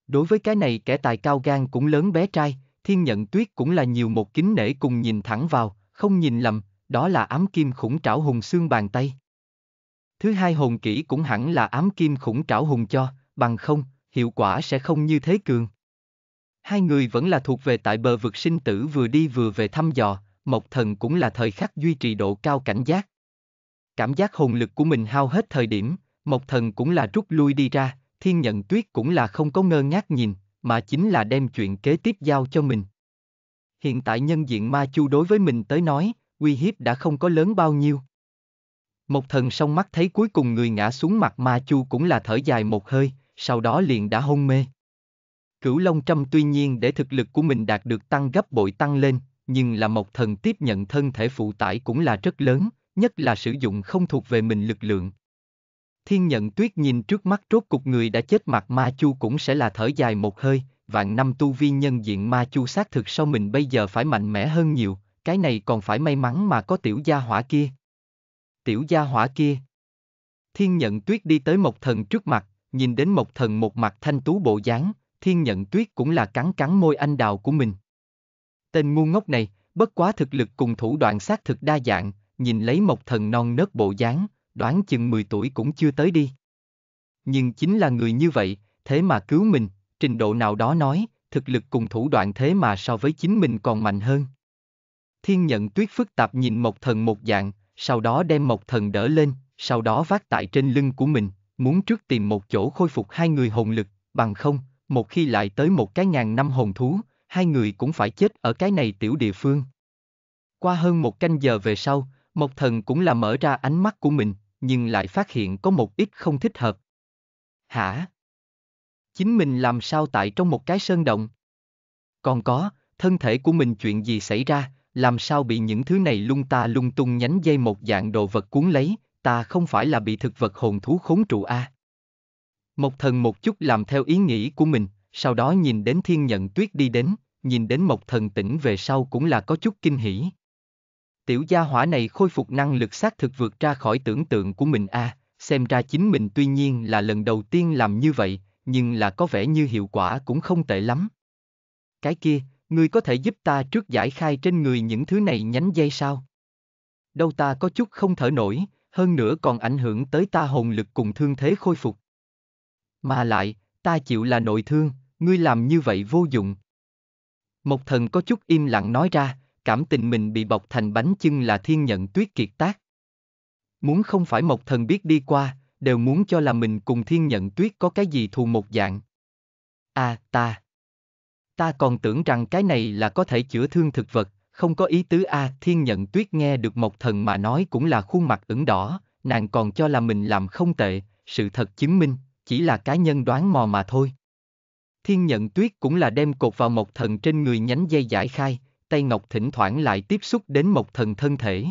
Speaker 1: Đối với cái này kẻ tài cao gan cũng lớn bé trai, thiên nhận tuyết cũng là nhiều một kính nể cùng nhìn thẳng vào, không nhìn lầm, đó là ám kim khủng trảo hùng xương bàn tay. Thứ hai hồn kỹ cũng hẳn là ám kim khủng trảo hùng cho, bằng không, hiệu quả sẽ không như thế cường. Hai người vẫn là thuộc về tại bờ vực sinh tử vừa đi vừa về thăm dò, Mộc Thần cũng là thời khắc duy trì độ cao cảnh giác. Cảm giác hồn lực của mình hao hết thời điểm, Mộc thần cũng là rút lui đi ra, thiên nhận tuyết cũng là không có ngơ ngác nhìn, mà chính là đem chuyện kế tiếp giao cho mình. Hiện tại nhân diện ma chu đối với mình tới nói, uy hiếp đã không có lớn bao nhiêu. Mộc thần song mắt thấy cuối cùng người ngã xuống mặt ma chu cũng là thở dài một hơi, sau đó liền đã hôn mê. Cửu Long Trâm tuy nhiên để thực lực của mình đạt được tăng gấp bội tăng lên, nhưng là Mộc thần tiếp nhận thân thể phụ tải cũng là rất lớn, nhất là sử dụng không thuộc về mình lực lượng, Thiên nhận tuyết nhìn trước mắt rốt cục người đã chết mặt ma chu cũng sẽ là thở dài một hơi, vạn năm tu vi nhân diện ma chu xác thực sau mình bây giờ phải mạnh mẽ hơn nhiều, cái này còn phải may mắn mà có tiểu gia hỏa kia. Tiểu gia hỏa kia. Thiên nhận tuyết đi tới Mộc thần trước mặt, nhìn đến Mộc thần một mặt thanh tú bộ dáng, thiên nhận tuyết cũng là cắn cắn môi anh đào của mình. Tên ngu ngốc này, bất quá thực lực cùng thủ đoạn xác thực đa dạng, nhìn lấy Mộc thần non nớt bộ dáng, đoán chừng 10 tuổi cũng chưa tới đi. Nhưng chính là người như vậy, thế mà cứu mình, trình độ nào đó nói, thực lực cùng thủ đoạn thế mà so với chính mình còn mạnh hơn. Thiên nhận tuyết phức tạp nhìn Mộc Thần một dạng, sau đó đem Mộc Thần đỡ lên, sau đó vác tại trên lưng của mình, muốn trước tìm một chỗ khôi phục hai người hồn lực, bằng không, một khi lại tới một cái ngàn năm hồn thú, hai người cũng phải chết ở cái này tiểu địa phương. Qua hơn một canh giờ về sau, Mộc Thần cũng là mở ra ánh mắt của mình, nhưng lại phát hiện có một ít không thích hợp. Hả? Chính mình làm sao tại trong một cái sơn động? Còn có, thân thể của mình chuyện gì xảy ra, làm sao bị những thứ này lung ta lung tung nhánh dây một dạng đồ vật cuốn lấy, ta không phải là bị thực vật hồn thú khốn trụ a. À? Một thần một chút làm theo ý nghĩ của mình, sau đó nhìn đến thiên nhận tuyết đi đến, nhìn đến một thần tỉnh về sau cũng là có chút kinh hỉ tiểu gia hỏa này khôi phục năng lực xác thực vượt ra khỏi tưởng tượng của mình a, à, xem ra chính mình tuy nhiên là lần đầu tiên làm như vậy, nhưng là có vẻ như hiệu quả cũng không tệ lắm. Cái kia, ngươi có thể giúp ta trước giải khai trên người những thứ này nhánh dây sao? Đâu ta có chút không thở nổi, hơn nữa còn ảnh hưởng tới ta hồn lực cùng thương thế khôi phục. Mà lại, ta chịu là nội thương, ngươi làm như vậy vô dụng. Một thần có chút im lặng nói ra, cảm tình mình bị bọc thành bánh chưng là thiên nhận tuyết kiệt tác. Muốn không phải Mộc Thần biết đi qua, đều muốn cho là mình cùng thiên nhận tuyết có cái gì thù một dạng. À, ta. Ta còn tưởng rằng cái này là có thể chữa thương thực vật, không có ý tứ a thiên nhận tuyết nghe được Mộc Thần mà nói cũng là khuôn mặt ửng đỏ, nàng còn cho là mình làm không tệ, sự thật chứng minh, chỉ là cá nhân đoán mò mà thôi. Thiên nhận tuyết cũng là đem cột vào Mộc Thần trên người nhánh dây giải khai, tay ngọc thỉnh thoảng lại tiếp xúc đến một thần thân thể.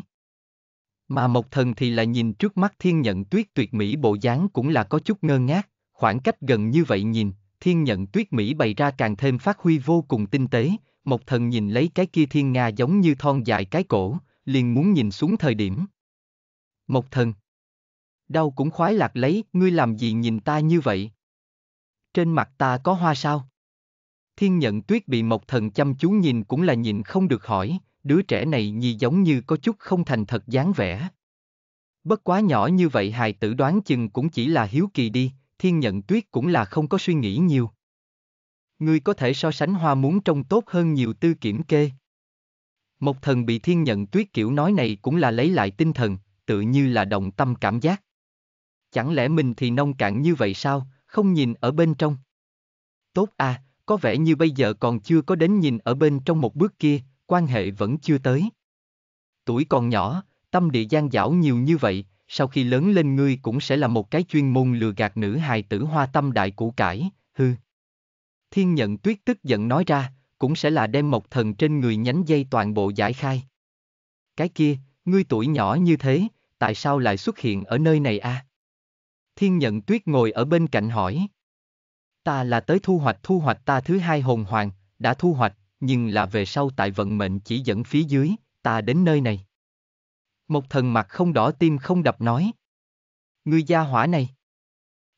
Speaker 1: Mà một thần thì lại nhìn trước mắt thiên nhận tuyết tuyệt mỹ bộ dáng cũng là có chút ngơ ngác, khoảng cách gần như vậy nhìn, thiên nhận tuyết mỹ bày ra càng thêm phát huy vô cùng tinh tế, một thần nhìn lấy cái kia thiên nga giống như thon dài cái cổ, liền muốn nhìn xuống thời điểm. Một thần Đau cũng khoái lạc lấy, ngươi làm gì nhìn ta như vậy? Trên mặt ta có hoa sao? Thiên nhận tuyết bị Mộc Thần chăm chú nhìn cũng là nhìn không được hỏi, đứa trẻ này nhi giống như có chút không thành thật dáng vẻ. Bất quá nhỏ như vậy hài tử đoán chừng cũng chỉ là hiếu kỳ đi, thiên nhận tuyết cũng là không có suy nghĩ nhiều. Ngươi có thể so sánh hoa muốn trông tốt hơn nhiều tư kiểm kê. Mộc thần bị thiên nhận tuyết kiểu nói này cũng là lấy lại tinh thần, tự như là động tâm cảm giác. Chẳng lẽ mình thì nông cạn như vậy sao, không nhìn ở bên trong. Tốt à, có vẻ như bây giờ còn chưa có đến nhìn ở bên trong một bước kia, quan hệ vẫn chưa tới. Tuổi còn nhỏ, tâm địa gian dảo nhiều như vậy, sau khi lớn lên ngươi cũng sẽ là một cái chuyên môn lừa gạt nữ hài tử hoa tâm đại củ cải, hư. Thiên nhận tuyết tức giận nói ra, cũng sẽ là đem một thần trên người nhánh dây toàn bộ giải khai. Cái kia, ngươi tuổi nhỏ như thế, tại sao lại xuất hiện ở nơi này a? À? Thiên nhận tuyết ngồi ở bên cạnh hỏi. Ta là tới thu hoạch thu hoạch ta thứ hai hồn hoàng, đã thu hoạch, nhưng là về sau tại vận mệnh chỉ dẫn phía dưới, ta đến nơi này. Một thần mặt không đỏ tim không đập nói. người gia hỏa này.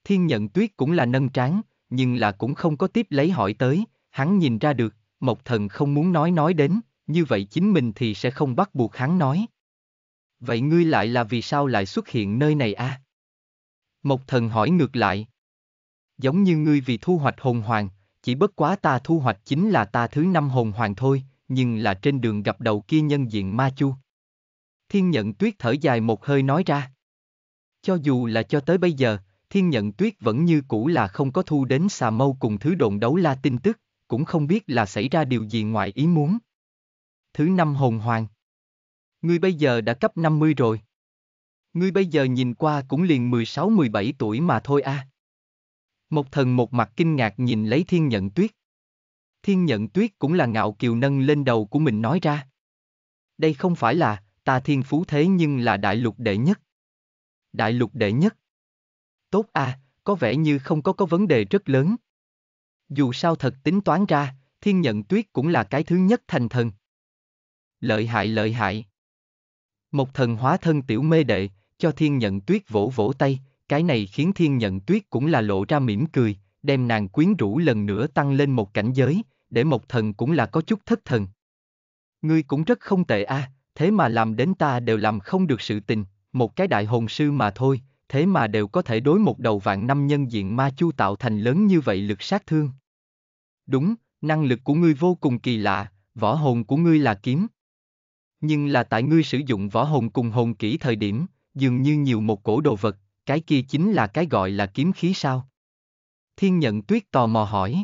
Speaker 1: Thiên nhận tuyết cũng là nâng tráng, nhưng là cũng không có tiếp lấy hỏi tới, hắn nhìn ra được, một thần không muốn nói nói đến, như vậy chính mình thì sẽ không bắt buộc hắn nói. Vậy ngươi lại là vì sao lại xuất hiện nơi này a? À? Một thần hỏi ngược lại giống như ngươi vì thu hoạch hồn hoàng, chỉ bất quá ta thu hoạch chính là ta thứ năm hồn hoàng thôi, nhưng là trên đường gặp đầu kia nhân diện ma chu. Thiên nhận tuyết thở dài một hơi nói ra. Cho dù là cho tới bây giờ, thiên nhận tuyết vẫn như cũ là không có thu đến xà mâu cùng thứ đồn đấu la tin tức, cũng không biết là xảy ra điều gì ngoài ý muốn. Thứ năm hồn hoàng. Ngươi bây giờ đã cấp 50 rồi. Ngươi bây giờ nhìn qua cũng liền 16-17 tuổi mà thôi a. À. Một thần một mặt kinh ngạc nhìn lấy thiên nhận tuyết. Thiên nhận tuyết cũng là ngạo kiều nâng lên đầu của mình nói ra. Đây không phải là, ta thiên phú thế nhưng là đại lục đệ nhất. Đại lục đệ nhất. Tốt à, có vẻ như không có có vấn đề rất lớn. Dù sao thật tính toán ra, thiên nhận tuyết cũng là cái thứ nhất thành thần. Lợi hại lợi hại. Một thần hóa thân tiểu mê đệ, cho thiên nhận tuyết vỗ vỗ tay, cái này khiến thiên nhận tuyết cũng là lộ ra mỉm cười, đem nàng quyến rũ lần nữa tăng lên một cảnh giới, để một thần cũng là có chút thất thần. Ngươi cũng rất không tệ a, à, thế mà làm đến ta đều làm không được sự tình, một cái đại hồn sư mà thôi, thế mà đều có thể đối một đầu vạn năm nhân diện ma chu tạo thành lớn như vậy lực sát thương. Đúng, năng lực của ngươi vô cùng kỳ lạ, võ hồn của ngươi là kiếm. Nhưng là tại ngươi sử dụng võ hồn cùng hồn kỹ thời điểm, dường như nhiều một cổ đồ vật, cái kia chính là cái gọi là kiếm khí sao? Thiên nhận tuyết tò mò hỏi.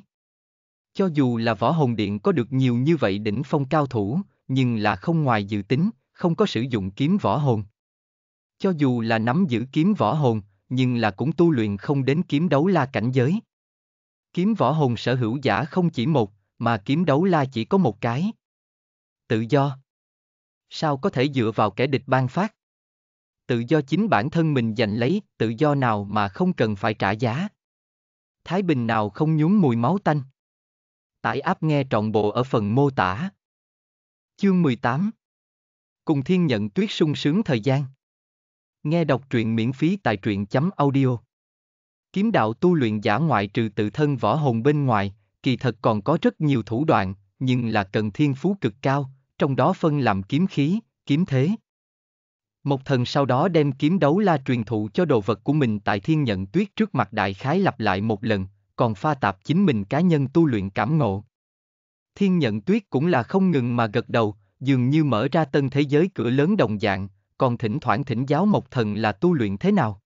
Speaker 1: Cho dù là võ hồn điện có được nhiều như vậy đỉnh phong cao thủ, nhưng là không ngoài dự tính, không có sử dụng kiếm võ hồn. Cho dù là nắm giữ kiếm võ hồn, nhưng là cũng tu luyện không đến kiếm đấu la cảnh giới. Kiếm võ hồn sở hữu giả không chỉ một, mà kiếm đấu la chỉ có một cái. Tự do. Sao có thể dựa vào kẻ địch ban phát? tự do chính bản thân mình giành lấy, tự do nào mà không cần phải trả giá. Thái bình nào không nhúng mùi máu tanh. Tải áp nghe trọn bộ ở phần mô tả. Chương 18 Cùng thiên nhận tuyết sung sướng thời gian. Nghe đọc truyện miễn phí tại truyện.audio chấm Kiếm đạo tu luyện giả ngoại trừ tự thân võ hồn bên ngoài, kỳ thật còn có rất nhiều thủ đoạn, nhưng là cần thiên phú cực cao, trong đó phân làm kiếm khí, kiếm thế, một thần sau đó đem kiếm đấu la truyền thụ cho đồ vật của mình tại thiên nhận tuyết trước mặt đại khái lặp lại một lần, còn pha tạp chính mình cá nhân tu luyện cảm ngộ. Thiên nhận tuyết cũng là không ngừng mà gật đầu, dường như mở ra tân thế giới cửa lớn đồng dạng, còn thỉnh thoảng thỉnh giáo một thần là tu luyện thế nào.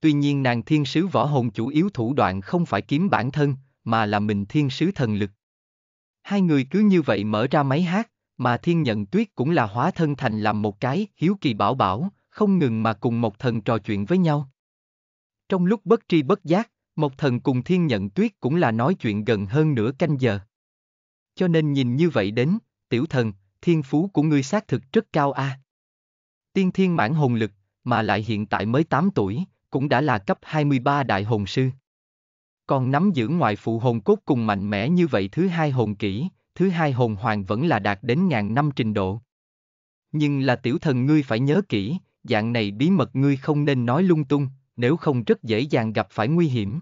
Speaker 1: Tuy nhiên nàng thiên sứ võ hồn chủ yếu thủ đoạn không phải kiếm bản thân, mà là mình thiên sứ thần lực. Hai người cứ như vậy mở ra máy hát, mà thiên nhận tuyết cũng là hóa thân thành làm một cái hiếu kỳ bảo bảo, không ngừng mà cùng một thần trò chuyện với nhau. Trong lúc bất tri bất giác, một thần cùng thiên nhận tuyết cũng là nói chuyện gần hơn nửa canh giờ. Cho nên nhìn như vậy đến, tiểu thần, thiên phú của ngươi xác thực rất cao a. À. Tiên thiên mãn hồn lực, mà lại hiện tại mới 8 tuổi, cũng đã là cấp 23 đại hồn sư. Còn nắm giữ ngoài phụ hồn cốt cùng mạnh mẽ như vậy thứ hai hồn kỹ, thứ hai hồn hoàng vẫn là đạt đến ngàn năm trình độ. Nhưng là tiểu thần ngươi phải nhớ kỹ, dạng này bí mật ngươi không nên nói lung tung, nếu không rất dễ dàng gặp phải nguy hiểm.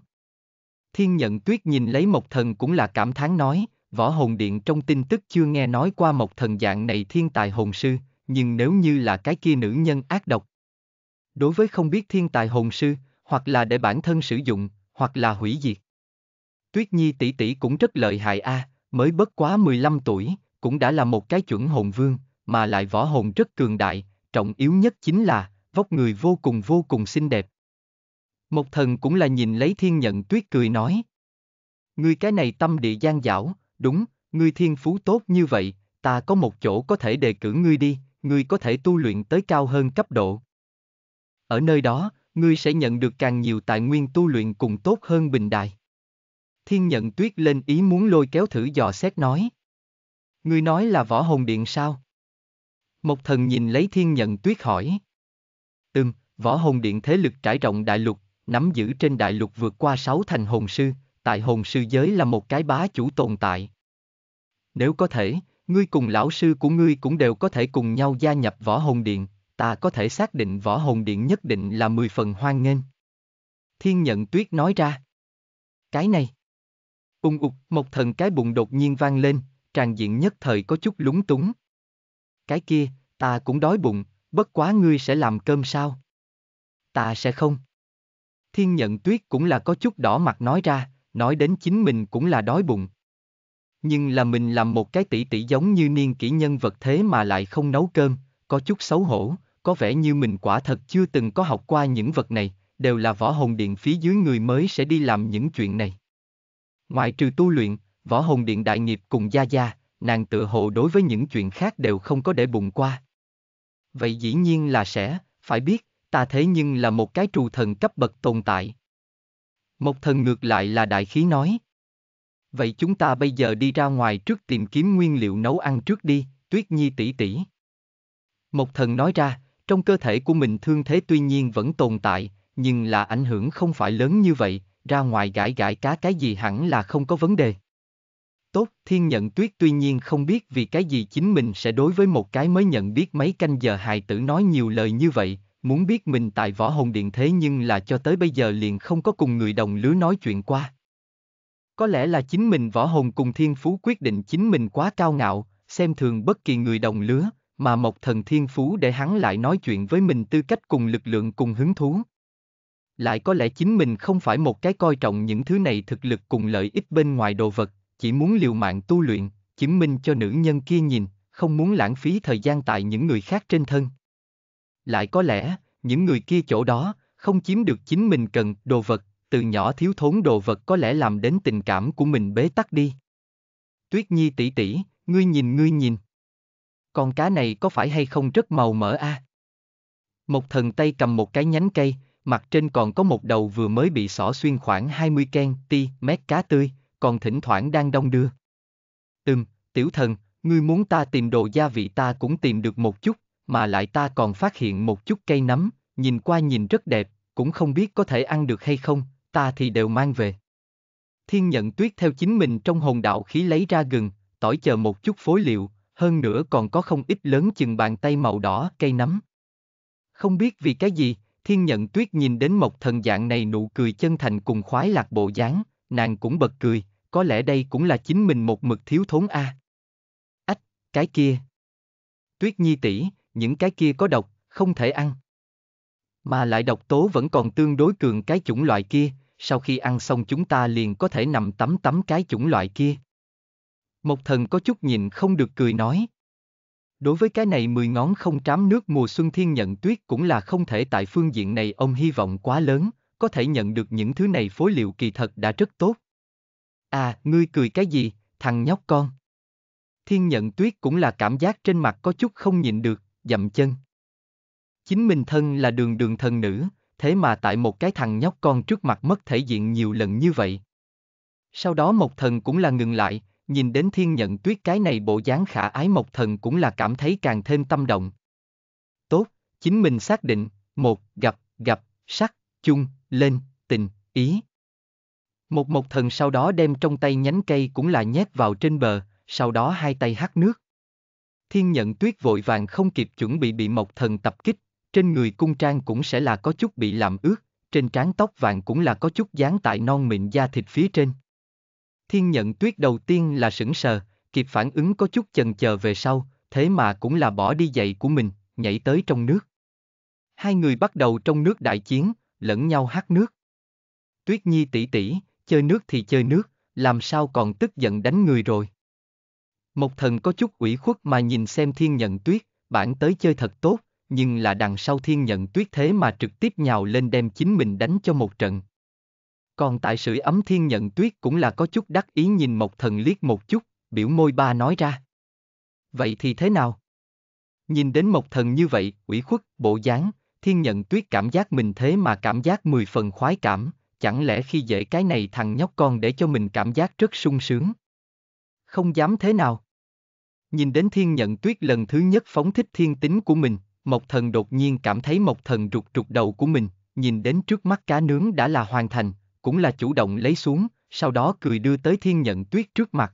Speaker 1: Thiên nhận tuyết nhìn lấy một thần cũng là cảm thán nói, võ hồn điện trong tin tức chưa nghe nói qua một thần dạng này thiên tài hồn sư, nhưng nếu như là cái kia nữ nhân ác độc. Đối với không biết thiên tài hồn sư, hoặc là để bản thân sử dụng, hoặc là hủy diệt. Tuyết Nhi tỷ tỷ cũng rất lợi hại a, à, mới bất quá 15 tuổi, cũng đã là một cái chuẩn hồn vương, mà lại võ hồn rất cường đại, trọng yếu nhất chính là, vóc người vô cùng vô cùng xinh đẹp. Một thần cũng là nhìn lấy thiên nhận tuyết cười nói. Ngươi cái này tâm địa gian dảo, đúng, ngươi thiên phú tốt như vậy, ta có một chỗ có thể đề cử ngươi đi, ngươi có thể tu luyện tới cao hơn cấp độ. Ở nơi đó, ngươi sẽ nhận được càng nhiều tài nguyên tu luyện cùng tốt hơn bình đài thiên nhận tuyết lên ý muốn lôi kéo thử dò xét nói. Ngươi nói là võ hồn điện sao? Một thần nhìn lấy thiên nhận tuyết hỏi. Ừm, võ hồn điện thế lực trải rộng đại lục, nắm giữ trên đại lục vượt qua sáu thành hồn sư, tại hồn sư giới là một cái bá chủ tồn tại. Nếu có thể, ngươi cùng lão sư của ngươi cũng đều có thể cùng nhau gia nhập võ hồn điện, ta có thể xác định võ hồn điện nhất định là mười phần hoan nghênh. Thiên nhận tuyết nói ra. Cái này. Ung ục, một thần cái bụng đột nhiên vang lên, tràn diện nhất thời có chút lúng túng. Cái kia, ta cũng đói bụng, bất quá ngươi sẽ làm cơm sao? Ta sẽ không. Thiên nhận tuyết cũng là có chút đỏ mặt nói ra, nói đến chính mình cũng là đói bụng. Nhưng là mình làm một cái tỷ tỷ giống như niên kỷ nhân vật thế mà lại không nấu cơm, có chút xấu hổ, có vẻ như mình quả thật chưa từng có học qua những vật này, đều là võ hồn điện phí dưới người mới sẽ đi làm những chuyện này. Ngoại trừ tu luyện, võ hồn điện đại nghiệp cùng gia gia, nàng tựa hộ đối với những chuyện khác đều không có để bụng qua. Vậy dĩ nhiên là sẽ, phải biết, ta thế nhưng là một cái trù thần cấp bậc tồn tại. Một thần ngược lại là đại khí nói. Vậy chúng ta bây giờ đi ra ngoài trước tìm kiếm nguyên liệu nấu ăn trước đi, tuyết nhi tỷ tỷ. Một thần nói ra, trong cơ thể của mình thương thế tuy nhiên vẫn tồn tại, nhưng là ảnh hưởng không phải lớn như vậy, ra ngoài gãi gãi cá cái gì hẳn là không có vấn đề. Tốt, thiên nhận tuyết tuy nhiên không biết vì cái gì chính mình sẽ đối với một cái mới nhận biết mấy canh giờ hài tử nói nhiều lời như vậy, muốn biết mình tại võ hồn điện thế nhưng là cho tới bây giờ liền không có cùng người đồng lứa nói chuyện qua. Có lẽ là chính mình võ hồn cùng thiên phú quyết định chính mình quá cao ngạo, xem thường bất kỳ người đồng lứa, mà một thần thiên phú để hắn lại nói chuyện với mình tư cách cùng lực lượng cùng hứng thú lại có lẽ chính mình không phải một cái coi trọng những thứ này thực lực cùng lợi ích bên ngoài đồ vật, chỉ muốn liều mạng tu luyện, chứng minh cho nữ nhân kia nhìn, không muốn lãng phí thời gian tại những người khác trên thân. Lại có lẽ, những người kia chỗ đó, không chiếm được chính mình cần đồ vật, từ nhỏ thiếu thốn đồ vật có lẽ làm đến tình cảm của mình bế tắc đi. Tuyết Nhi tỷ tỷ, ngươi nhìn ngươi nhìn. Con cá này có phải hay không rất màu mỡ a? À? Một thần tay cầm một cái nhánh cây, mặt trên còn có một đầu vừa mới bị xỏ xuyên khoảng 20 ken ti mét cá tươi, còn thỉnh thoảng đang đông đưa. Ừm, tiểu thần, ngươi muốn ta tìm đồ gia vị ta cũng tìm được một chút, mà lại ta còn phát hiện một chút cây nấm, nhìn qua nhìn rất đẹp, cũng không biết có thể ăn được hay không, ta thì đều mang về. Thiên nhận tuyết theo chính mình trong hồn đạo khí lấy ra gừng, tỏi chờ một chút phối liệu, hơn nữa còn có không ít lớn chừng bàn tay màu đỏ cây nấm. Không biết vì cái gì, Thiên nhận tuyết nhìn đến một thần dạng này nụ cười chân thành cùng khoái lạc bộ dáng, nàng cũng bật cười, có lẽ đây cũng là chính mình một mực thiếu thốn a. À. Ách, cái kia. Tuyết nhi tỷ, những cái kia có độc, không thể ăn. Mà lại độc tố vẫn còn tương đối cường cái chủng loại kia, sau khi ăn xong chúng ta liền có thể nằm tắm tắm cái chủng loại kia. Một thần có chút nhìn không được cười nói, Đối với cái này mười ngón không trám nước mùa xuân thiên nhận tuyết cũng là không thể tại phương diện này ông hy vọng quá lớn, có thể nhận được những thứ này phối liệu kỳ thật đã rất tốt. À, ngươi cười cái gì, thằng nhóc con. Thiên nhận tuyết cũng là cảm giác trên mặt có chút không nhịn được, dậm chân. Chính mình thân là đường đường thần nữ, thế mà tại một cái thằng nhóc con trước mặt mất thể diện nhiều lần như vậy. Sau đó một thần cũng là ngừng lại, nhìn đến thiên nhận tuyết cái này bộ dáng khả ái mộc thần cũng là cảm thấy càng thêm tâm động. Tốt, chính mình xác định, một, gặp, gặp, sắc, chung, lên, tình, ý. Một mộc thần sau đó đem trong tay nhánh cây cũng là nhét vào trên bờ, sau đó hai tay hắt nước. Thiên nhận tuyết vội vàng không kịp chuẩn bị bị mộc thần tập kích, trên người cung trang cũng sẽ là có chút bị làm ướt, trên trán tóc vàng cũng là có chút dán tại non mịn da thịt phía trên. Thiên nhận tuyết đầu tiên là sững sờ, kịp phản ứng có chút chần chờ về sau, thế mà cũng là bỏ đi giày của mình, nhảy tới trong nước. Hai người bắt đầu trong nước đại chiến, lẫn nhau hát nước. Tuyết Nhi tỷ tỷ, chơi nước thì chơi nước, làm sao còn tức giận đánh người rồi. Một thần có chút ủy khuất mà nhìn xem thiên nhận tuyết, bản tới chơi thật tốt, nhưng là đằng sau thiên nhận tuyết thế mà trực tiếp nhào lên đem chính mình đánh cho một trận. Còn tại sưởi ấm thiên nhận tuyết cũng là có chút đắc ý nhìn Mộc Thần liếc một chút, biểu môi ba nói ra. Vậy thì thế nào? Nhìn đến Mộc Thần như vậy, ủy khuất, bộ dáng, thiên nhận tuyết cảm giác mình thế mà cảm giác mười phần khoái cảm, chẳng lẽ khi dễ cái này thằng nhóc con để cho mình cảm giác rất sung sướng? Không dám thế nào? Nhìn đến thiên nhận tuyết lần thứ nhất phóng thích thiên tính của mình, Mộc Thần đột nhiên cảm thấy Mộc Thần rụt rụt đầu của mình, nhìn đến trước mắt cá nướng đã là hoàn thành, cũng là chủ động lấy xuống, sau đó cười đưa tới thiên nhận tuyết trước mặt.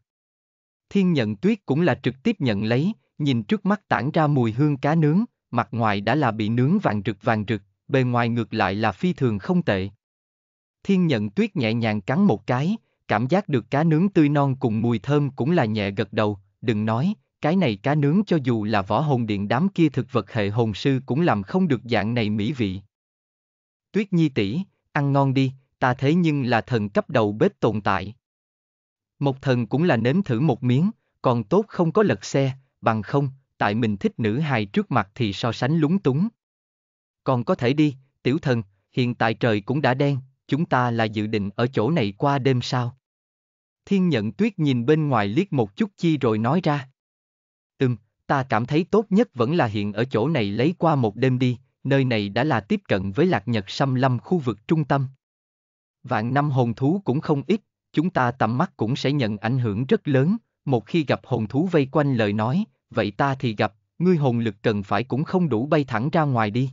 Speaker 1: Thiên nhận tuyết cũng là trực tiếp nhận lấy, nhìn trước mắt tản ra mùi hương cá nướng, mặt ngoài đã là bị nướng vàng rực vàng rực, bề ngoài ngược lại là phi thường không tệ. Thiên nhận tuyết nhẹ nhàng cắn một cái, cảm giác được cá nướng tươi non cùng mùi thơm cũng là nhẹ gật đầu, đừng nói, cái này cá nướng cho dù là võ hồn điện đám kia thực vật hệ hồn sư cũng làm không được dạng này mỹ vị. Tuyết nhi tỷ, ăn ngon đi, ta thế nhưng là thần cấp đầu bếp tồn tại. Một thần cũng là nếm thử một miếng, còn tốt không có lật xe, bằng không, tại mình thích nữ hài trước mặt thì so sánh lúng túng. Còn có thể đi, tiểu thần, hiện tại trời cũng đã đen, chúng ta là dự định ở chỗ này qua đêm sao? Thiên nhận tuyết nhìn bên ngoài liếc một chút chi rồi nói ra. Ừm, ta cảm thấy tốt nhất vẫn là hiện ở chỗ này lấy qua một đêm đi, nơi này đã là tiếp cận với lạc nhật xâm lâm khu vực trung tâm vạn năm hồn thú cũng không ít, chúng ta tầm mắt cũng sẽ nhận ảnh hưởng rất lớn, một khi gặp hồn thú vây quanh lời nói, vậy ta thì gặp, ngươi hồn lực cần phải cũng không đủ bay thẳng ra ngoài đi.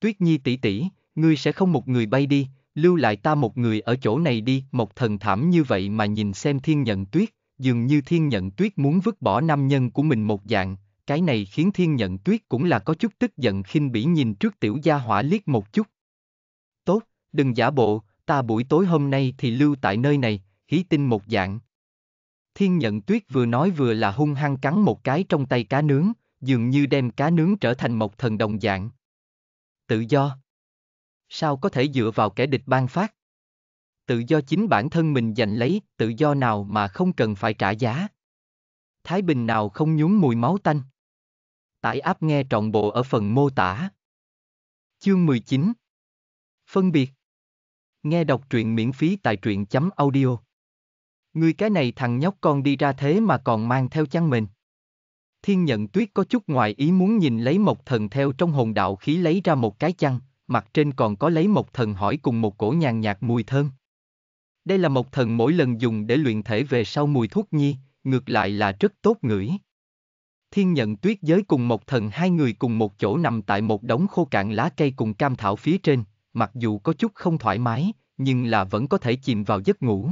Speaker 1: Tuyết Nhi tỷ tỷ, ngươi sẽ không một người bay đi, lưu lại ta một người ở chỗ này đi, một thần thảm như vậy mà nhìn xem thiên nhận tuyết, dường như thiên nhận tuyết muốn vứt bỏ nam nhân của mình một dạng, cái này khiến thiên nhận tuyết cũng là có chút tức giận khinh bỉ nhìn trước tiểu gia hỏa liếc một chút. Tốt, đừng giả bộ, ta buổi tối hôm nay thì lưu tại nơi này, hí tinh một dạng. Thiên nhận tuyết vừa nói vừa là hung hăng cắn một cái trong tay cá nướng, dường như đem cá nướng trở thành một thần đồng dạng. Tự do. Sao có thể dựa vào kẻ địch ban phát? Tự do chính bản thân mình giành lấy, tự do nào mà không cần phải trả giá. Thái Bình nào không nhúng mùi máu tanh. Tải áp nghe trọn bộ ở phần mô tả. Chương 19 Phân biệt Nghe đọc truyện miễn phí tại truyện chấm audio. Người cái này thằng nhóc con đi ra thế mà còn mang theo chăn mình. Thiên nhận tuyết có chút ngoài ý muốn nhìn lấy một thần theo trong hồn đạo khí lấy ra một cái chăn, mặt trên còn có lấy một thần hỏi cùng một cổ nhàn nhạt mùi thơm. Đây là một thần mỗi lần dùng để luyện thể về sau mùi thuốc nhi, ngược lại là rất tốt ngửi. Thiên nhận tuyết giới cùng một thần hai người cùng một chỗ nằm tại một đống khô cạn lá cây cùng cam thảo phía trên, mặc dù có chút không thoải mái, nhưng là vẫn có thể chìm vào giấc ngủ.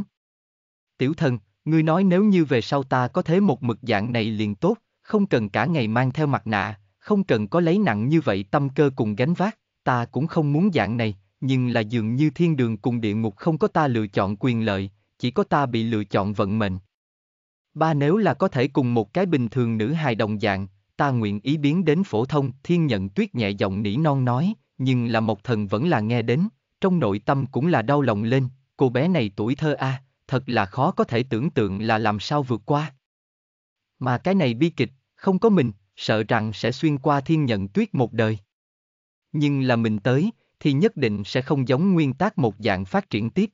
Speaker 1: Tiểu thần, ngươi nói nếu như về sau ta có thế một mực dạng này liền tốt, không cần cả ngày mang theo mặt nạ, không cần có lấy nặng như vậy tâm cơ cùng gánh vác, ta cũng không muốn dạng này, nhưng là dường như thiên đường cùng địa ngục không có ta lựa chọn quyền lợi, chỉ có ta bị lựa chọn vận mệnh. Ba nếu là có thể cùng một cái bình thường nữ hài đồng dạng, ta nguyện ý biến đến phổ thông, thiên nhận tuyết nhẹ giọng nỉ non nói, nhưng là một thần vẫn là nghe đến, trong nội tâm cũng là đau lòng lên, cô bé này tuổi thơ a, à, thật là khó có thể tưởng tượng là làm sao vượt qua. Mà cái này bi kịch, không có mình, sợ rằng sẽ xuyên qua thiên nhận tuyết một đời. Nhưng là mình tới, thì nhất định sẽ không giống nguyên tác một dạng phát triển tiếp.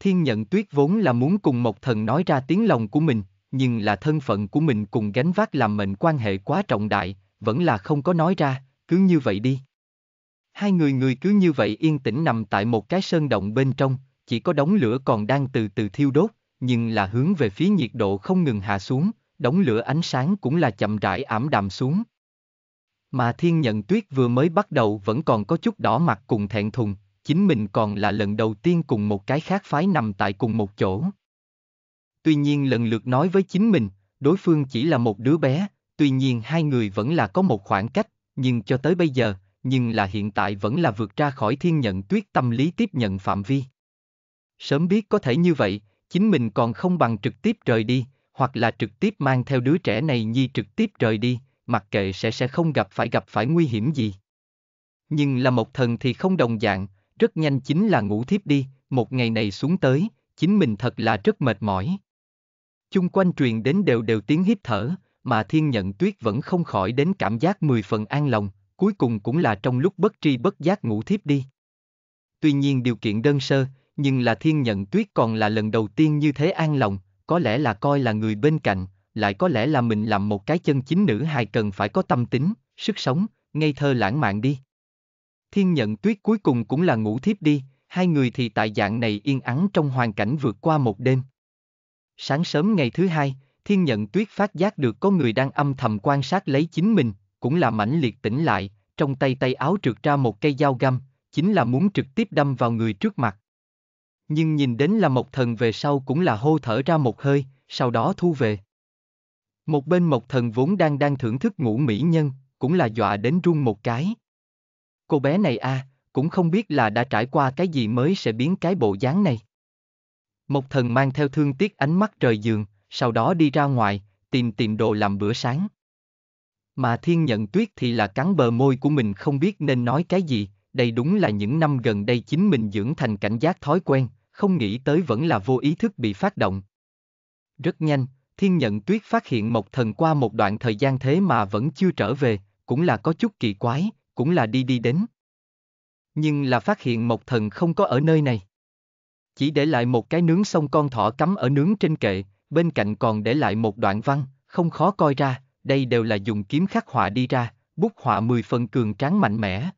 Speaker 1: Thiên nhận tuyết vốn là muốn cùng một thần nói ra tiếng lòng của mình, nhưng là thân phận của mình cùng gánh vác làm mệnh quan hệ quá trọng đại, vẫn là không có nói ra, cứ như vậy đi. Hai người người cứ như vậy yên tĩnh nằm tại một cái sơn động bên trong, chỉ có đống lửa còn đang từ từ thiêu đốt, nhưng là hướng về phía nhiệt độ không ngừng hạ xuống, đống lửa ánh sáng cũng là chậm rãi ảm đạm xuống. Mà thiên nhận tuyết vừa mới bắt đầu vẫn còn có chút đỏ mặt cùng thẹn thùng, chính mình còn là lần đầu tiên cùng một cái khác phái nằm tại cùng một chỗ. Tuy nhiên lần lượt nói với chính mình, đối phương chỉ là một đứa bé, tuy nhiên hai người vẫn là có một khoảng cách, nhưng cho tới bây giờ, nhưng là hiện tại vẫn là vượt ra khỏi thiên nhận tuyết tâm lý tiếp nhận phạm vi. Sớm biết có thể như vậy, chính mình còn không bằng trực tiếp rời đi, hoặc là trực tiếp mang theo đứa trẻ này nhi trực tiếp rời đi, mặc kệ sẽ sẽ không gặp phải gặp phải nguy hiểm gì. Nhưng là một thần thì không đồng dạng, rất nhanh chính là ngủ thiếp đi, một ngày này xuống tới, chính mình thật là rất mệt mỏi. Chung quanh truyền đến đều đều tiếng hít thở, mà thiên nhận tuyết vẫn không khỏi đến cảm giác mười phần an lòng, cuối cùng cũng là trong lúc bất tri bất giác ngủ thiếp đi. Tuy nhiên điều kiện đơn sơ, nhưng là thiên nhận tuyết còn là lần đầu tiên như thế an lòng, có lẽ là coi là người bên cạnh, lại có lẽ là mình làm một cái chân chính nữ hài cần phải có tâm tính, sức sống, ngây thơ lãng mạn đi. Thiên nhận tuyết cuối cùng cũng là ngủ thiếp đi, hai người thì tại dạng này yên ắng trong hoàn cảnh vượt qua một đêm. Sáng sớm ngày thứ hai, thiên nhận tuyết phát giác được có người đang âm thầm quan sát lấy chính mình, cũng là mãnh liệt tỉnh lại, trong tay tay áo trượt ra một cây dao găm, chính là muốn trực tiếp đâm vào người trước mặt. Nhưng nhìn đến là một thần về sau cũng là hô thở ra một hơi, sau đó thu về. Một bên một thần vốn đang đang thưởng thức ngủ mỹ nhân, cũng là dọa đến run một cái. Cô bé này a, à, cũng không biết là đã trải qua cái gì mới sẽ biến cái bộ dáng này. Một thần mang theo thương tiếc ánh mắt trời giường, sau đó đi ra ngoài, tìm tìm đồ làm bữa sáng. Mà thiên nhận tuyết thì là cắn bờ môi của mình không biết nên nói cái gì, đây đúng là những năm gần đây chính mình dưỡng thành cảnh giác thói quen, không nghĩ tới vẫn là vô ý thức bị phát động. Rất nhanh, thiên nhận tuyết phát hiện một thần qua một đoạn thời gian thế mà vẫn chưa trở về, cũng là có chút kỳ quái, cũng là đi đi đến. Nhưng là phát hiện một thần không có ở nơi này. Chỉ để lại một cái nướng xong con thỏ cắm ở nướng trên kệ, bên cạnh còn để lại một đoạn văn, không khó coi ra, đây đều là dùng kiếm khắc họa đi ra, bút họa mười phần cường tráng mạnh mẽ.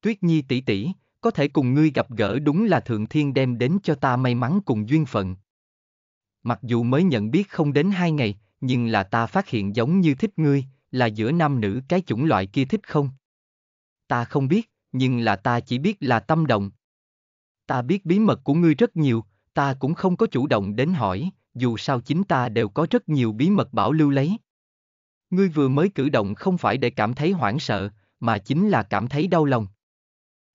Speaker 1: Tuyết Nhi tỷ tỷ, có thể cùng ngươi gặp gỡ đúng là thượng thiên đem đến cho ta may mắn cùng duyên phận. Mặc dù mới nhận biết không đến hai ngày, nhưng là ta phát hiện giống như thích ngươi, là giữa nam nữ cái chủng loại kia thích không? Ta không biết, nhưng là ta chỉ biết là tâm động. Ta biết bí mật của ngươi rất nhiều, ta cũng không có chủ động đến hỏi, dù sao chính ta đều có rất nhiều bí mật bảo lưu lấy. Ngươi vừa mới cử động không phải để cảm thấy hoảng sợ, mà chính là cảm thấy đau lòng.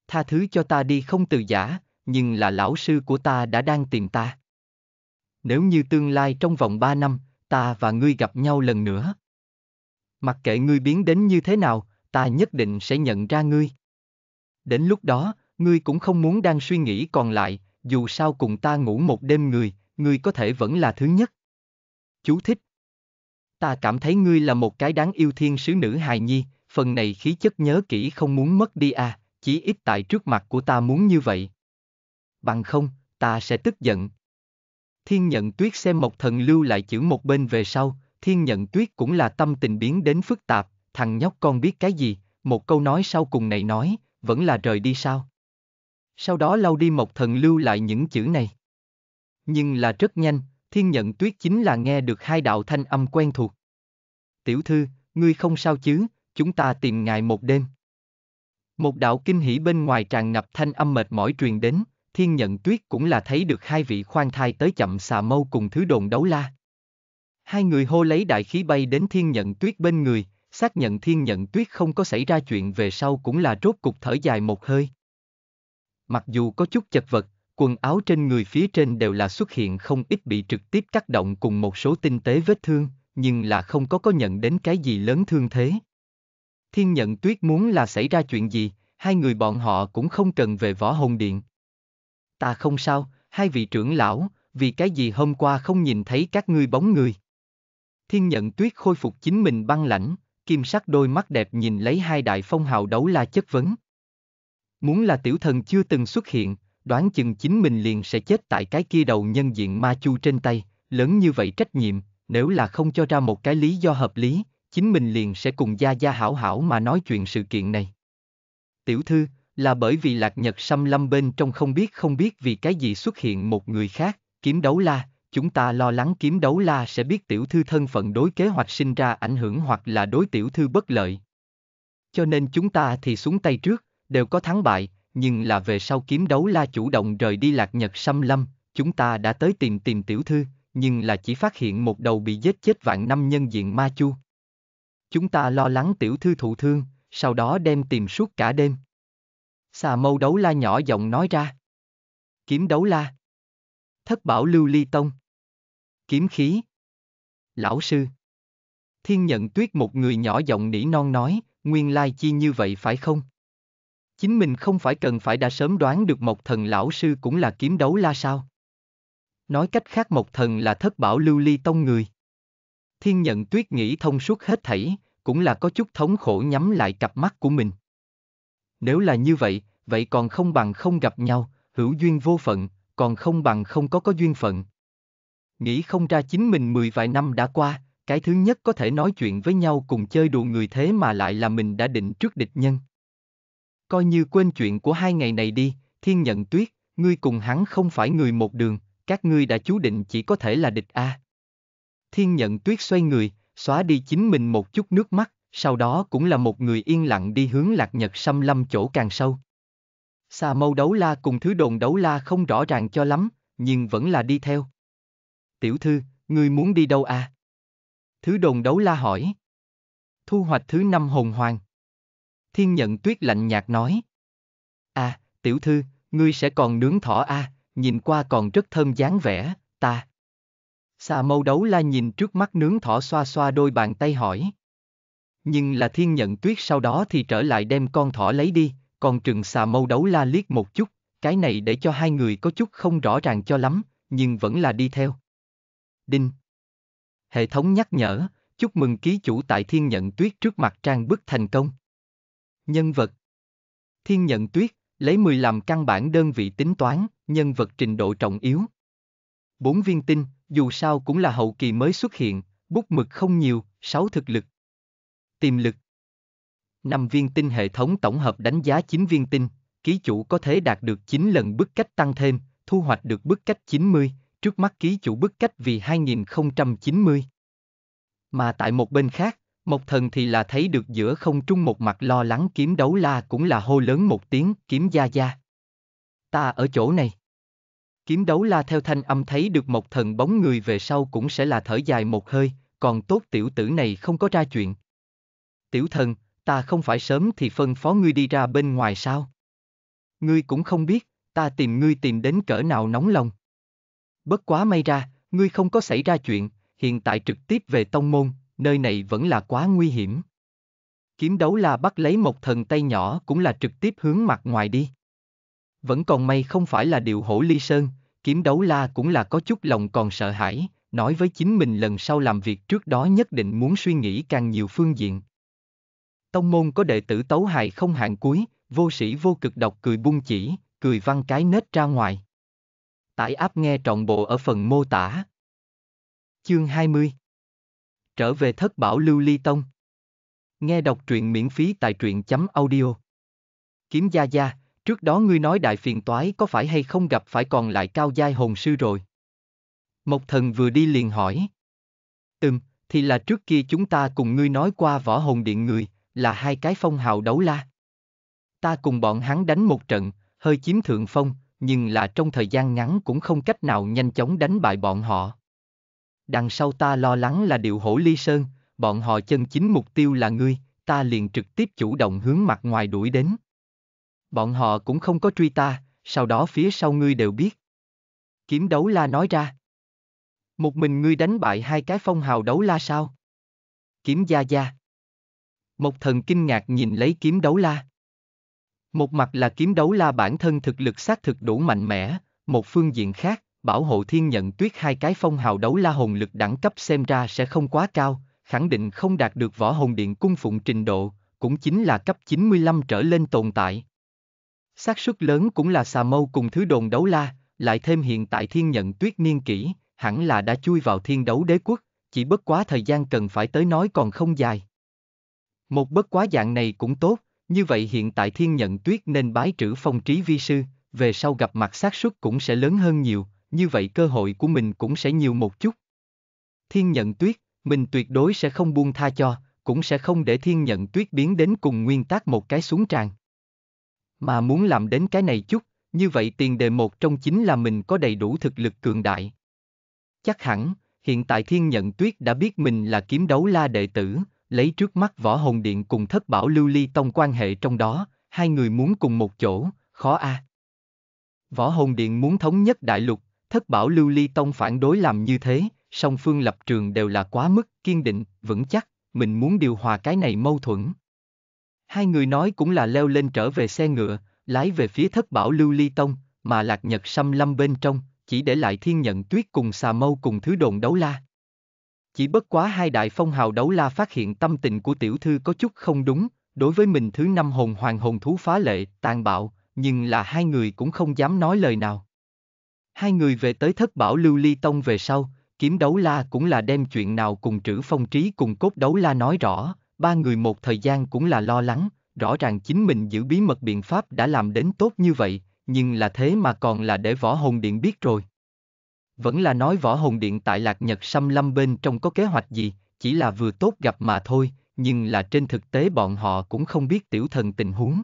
Speaker 1: Tha thứ cho ta đi không từ giả, nhưng là lão sư của ta đã đang tìm ta. Nếu như tương lai trong vòng 3 năm, ta và ngươi gặp nhau lần nữa. Mặc kệ ngươi biến đến như thế nào, ta nhất định sẽ nhận ra ngươi. Đến lúc đó, ngươi cũng không muốn đang suy nghĩ còn lại, dù sao cùng ta ngủ một đêm người, ngươi có thể vẫn là thứ nhất. Chú thích, Ta cảm thấy ngươi là một cái đáng yêu thiên sứ nữ hài nhi, phần này khí chất nhớ kỹ không muốn mất đi à, chỉ ít tại trước mặt của ta muốn như vậy. Bằng không, ta sẽ tức giận. Thiên nhận tuyết xem một thần lưu lại chữ một bên về sau, thiên nhận tuyết cũng là tâm tình biến đến phức tạp, thằng nhóc con biết cái gì, một câu nói sau cùng này nói, vẫn là rời đi sao. Sau đó lau đi một thần lưu lại những chữ này. Nhưng là rất nhanh, thiên nhận tuyết chính là nghe được hai đạo thanh âm quen thuộc. Tiểu thư, ngươi không sao chứ, chúng ta tìm ngài một đêm. Một đạo kinh hỉ bên ngoài tràn ngập thanh âm mệt mỏi truyền đến, thiên nhận tuyết cũng là thấy được hai vị khoan thai tới chậm xà mâu cùng thứ đồn đấu la. Hai người hô lấy đại khí bay đến thiên nhận tuyết bên người, xác nhận thiên nhận tuyết không có xảy ra chuyện về sau cũng là rốt cục thở dài một hơi. Mặc dù có chút chật vật, quần áo trên người phía trên đều là xuất hiện không ít bị trực tiếp tác động cùng một số tinh tế vết thương, nhưng là không có có nhận đến cái gì lớn thương thế. Thiên nhận tuyết muốn là xảy ra chuyện gì, hai người bọn họ cũng không cần về võ hồn điện. Ta không sao, hai vị trưởng lão, vì cái gì hôm qua không nhìn thấy các ngươi bóng người. Thiên nhận tuyết khôi phục chính mình băng lãnh, kim sắc đôi mắt đẹp nhìn lấy hai đại phong hào đấu la chất vấn. Muốn là tiểu thần chưa từng xuất hiện, đoán chừng chính mình liền sẽ chết tại cái kia đầu nhân diện ma chu trên tay, lớn như vậy trách nhiệm, nếu là không cho ra một cái lý do hợp lý, chính mình liền sẽ cùng Gia Gia hảo hảo mà nói chuyện sự kiện này. Tiểu thư, là bởi vì lạc nhật xăm lâm bên trong không biết không biết vì cái gì xuất hiện một người khác, kiếm đấu la, chúng ta lo lắng kiếm đấu la sẽ biết tiểu thư thân phận đối kế hoạch sinh ra ảnh hưởng hoặc là đối tiểu thư bất lợi. Cho nên chúng ta thì xuống tay trước, đều có thắng bại, nhưng là về sau kiếm đấu la chủ động rời đi lạc nhật xăm lâm, chúng ta đã tới tìm tìm tiểu thư, nhưng là chỉ phát hiện một đầu bị giết chết vạn năm nhân diện ma chu. Chúng ta lo lắng tiểu thư thụ thương, sau đó đem tìm suốt cả đêm. Xà mâu đấu la nhỏ giọng nói ra. Kiếm đấu la. Thất bảo lưu ly tông. Kiếm khí. Lão sư. Thiên nhận tuyết một người nhỏ giọng nỉ non nói, nguyên lai chi như vậy phải không? Chính mình không phải cần phải đã sớm đoán được Mộc Thần lão sư cũng là kiếm đấu la sao? Nói cách khác Mộc Thần là thất bảo lưu ly tông người. Thiên nhận tuyết nghĩ thông suốt hết thảy, cũng là có chút thống khổ nhắm lại cặp mắt của mình. Nếu là như vậy, vậy còn không bằng không gặp nhau, hữu duyên vô phận, còn không bằng không có có duyên phận. Nghĩ không ra chính mình mười vài năm đã qua, cái thứ nhất có thể nói chuyện với nhau cùng chơi đùa người thế mà lại là mình đã định trước địch nhân coi như quên chuyện của hai ngày này đi, thiên nhận tuyết, ngươi cùng hắn không phải người một đường, các ngươi đã chú định chỉ có thể là địch a. À. Thiên nhận tuyết xoay người, xóa đi chính mình một chút nước mắt, sau đó cũng là một người yên lặng đi hướng lạc nhật xâm lâm chỗ càng sâu. Xà mâu đấu la cùng thứ đồn đấu la không rõ ràng cho lắm, nhưng vẫn là đi theo. Tiểu thư, ngươi muốn đi đâu à? Thứ đồn đấu la hỏi. Thu hoạch thứ năm hồn hoàng thiên nhận tuyết lạnh nhạt nói. À, tiểu thư, ngươi sẽ còn nướng thỏ à, nhìn qua còn rất thơm dáng vẻ, ta. Xà mâu đấu la nhìn trước mắt nướng thỏ xoa xoa đôi bàn tay hỏi. Nhưng là thiên nhận tuyết sau đó thì trở lại đem con thỏ lấy đi, còn trừng xà mâu đấu la liếc một chút, cái này để cho hai người có chút không rõ ràng cho lắm, nhưng vẫn là đi theo. Đinh. Hệ thống nhắc nhở, chúc mừng ký chủ tại thiên nhận tuyết trước mặt trang bức thành công. Nhân vật Thiên nhận tuyết, lấy làm căn bản đơn vị tính toán, nhân vật trình độ trọng yếu. Bốn viên tinh, dù sao cũng là hậu kỳ mới xuất hiện, bút mực không nhiều, sáu thực lực. Tiềm lực năm viên tinh hệ thống tổng hợp đánh giá 9 viên tinh, ký chủ có thể đạt được 9 lần bức cách tăng thêm, thu hoạch được bức cách 90, trước mắt ký chủ bức cách vì 2090. Mà tại một bên khác, Mộc thần thì là thấy được giữa không trung một mặt lo lắng kiếm đấu la cũng là hô lớn một tiếng kiếm gia gia. Ta ở chỗ này. Kiếm đấu la theo thanh âm thấy được mộc thần bóng người về sau cũng sẽ là thở dài một hơi, còn tốt tiểu tử này không có ra chuyện. Tiểu thần, ta không phải sớm thì phân phó ngươi đi ra bên ngoài sao? Ngươi cũng không biết, ta tìm ngươi tìm đến cỡ nào nóng lòng. Bất quá may ra, ngươi không có xảy ra chuyện, hiện tại trực tiếp về tông môn, nơi này vẫn là quá nguy hiểm. Kiếm đấu la bắt lấy một thần tay nhỏ cũng là trực tiếp hướng mặt ngoài đi. Vẫn còn may không phải là điều hổ ly sơn, kiếm đấu la cũng là có chút lòng còn sợ hãi, nói với chính mình lần sau làm việc trước đó nhất định muốn suy nghĩ càng nhiều phương diện. Tông môn có đệ tử tấu hại không hạn cuối, vô sĩ vô cực độc cười buông chỉ, cười văng cái nết ra ngoài. Tải áp nghe trọn bộ ở phần mô tả. Chương 20 trở về thất bảo lưu ly tông. Nghe đọc truyện miễn phí tại truyện chấm audio. Kiếm gia gia, trước đó ngươi nói đại phiền toái có phải hay không gặp phải còn lại cao giai hồn sư rồi. Mộc thần vừa đi liền hỏi. Ừm, thì là trước kia chúng ta cùng ngươi nói qua võ hồn điện người, là hai cái phong hào đấu la. Ta cùng bọn hắn đánh một trận, hơi chiếm thượng phong, nhưng là trong thời gian ngắn cũng không cách nào nhanh chóng đánh bại bọn họ đằng sau ta lo lắng là điệu hổ ly sơn, bọn họ chân chính mục tiêu là ngươi, ta liền trực tiếp chủ động hướng mặt ngoài đuổi đến. Bọn họ cũng không có truy ta, sau đó phía sau ngươi đều biết. Kiếm đấu la nói ra. Một mình ngươi đánh bại hai cái phong hào đấu la sao? Kiếm gia gia. Một thần kinh ngạc nhìn lấy kiếm đấu la. Một mặt là kiếm đấu la bản thân thực lực xác thực đủ mạnh mẽ, một phương diện khác, bảo hộ thiên nhận tuyết hai cái phong hào đấu la hồn lực đẳng cấp xem ra sẽ không quá cao, khẳng định không đạt được võ hồn điện cung phụng trình độ, cũng chính là cấp 95 trở lên tồn tại. xác suất lớn cũng là xà mâu cùng thứ đồn đấu la, lại thêm hiện tại thiên nhận tuyết niên kỷ, hẳn là đã chui vào thiên đấu đế quốc, chỉ bất quá thời gian cần phải tới nói còn không dài. Một bất quá dạng này cũng tốt, như vậy hiện tại thiên nhận tuyết nên bái trữ phong trí vi sư, về sau gặp mặt xác suất cũng sẽ lớn hơn nhiều, như vậy cơ hội của mình cũng sẽ nhiều một chút. Thiên nhận tuyết, mình tuyệt đối sẽ không buông tha cho, cũng sẽ không để thiên nhận tuyết biến đến cùng nguyên tắc một cái xuống tràn. Mà muốn làm đến cái này chút, như vậy tiền đề một trong chính là mình có đầy đủ thực lực cường đại. Chắc hẳn, hiện tại thiên nhận tuyết đã biết mình là kiếm đấu la đệ tử, lấy trước mắt võ hồn điện cùng thất bảo lưu ly tông quan hệ trong đó, hai người muốn cùng một chỗ, khó a. À. Võ hồn điện muốn thống nhất đại lục, thất bảo lưu ly tông phản đối làm như thế, song phương lập trường đều là quá mức, kiên định, vững chắc, mình muốn điều hòa cái này mâu thuẫn. Hai người nói cũng là leo lên trở về xe ngựa, lái về phía thất bảo lưu ly tông, mà lạc nhật xăm lâm bên trong, chỉ để lại thiên nhận tuyết cùng xà mâu cùng thứ đồn đấu la. Chỉ bất quá hai đại phong hào đấu la phát hiện tâm tình của tiểu thư có chút không đúng, đối với mình thứ năm hồn hoàng hồn thú phá lệ, tàn bạo, nhưng là hai người cũng không dám nói lời nào. Hai người về tới thất bảo lưu ly tông về sau, kiếm đấu la cũng là đem chuyện nào cùng trữ phong trí cùng cốt đấu la nói rõ, ba người một thời gian cũng là lo lắng, rõ ràng chính mình giữ bí mật biện pháp đã làm đến tốt như vậy, nhưng là thế mà còn là để võ hồn điện biết rồi. Vẫn là nói võ hồn điện tại lạc nhật xâm lâm bên trong có kế hoạch gì, chỉ là vừa tốt gặp mà thôi, nhưng là trên thực tế bọn họ cũng không biết tiểu thần tình huống.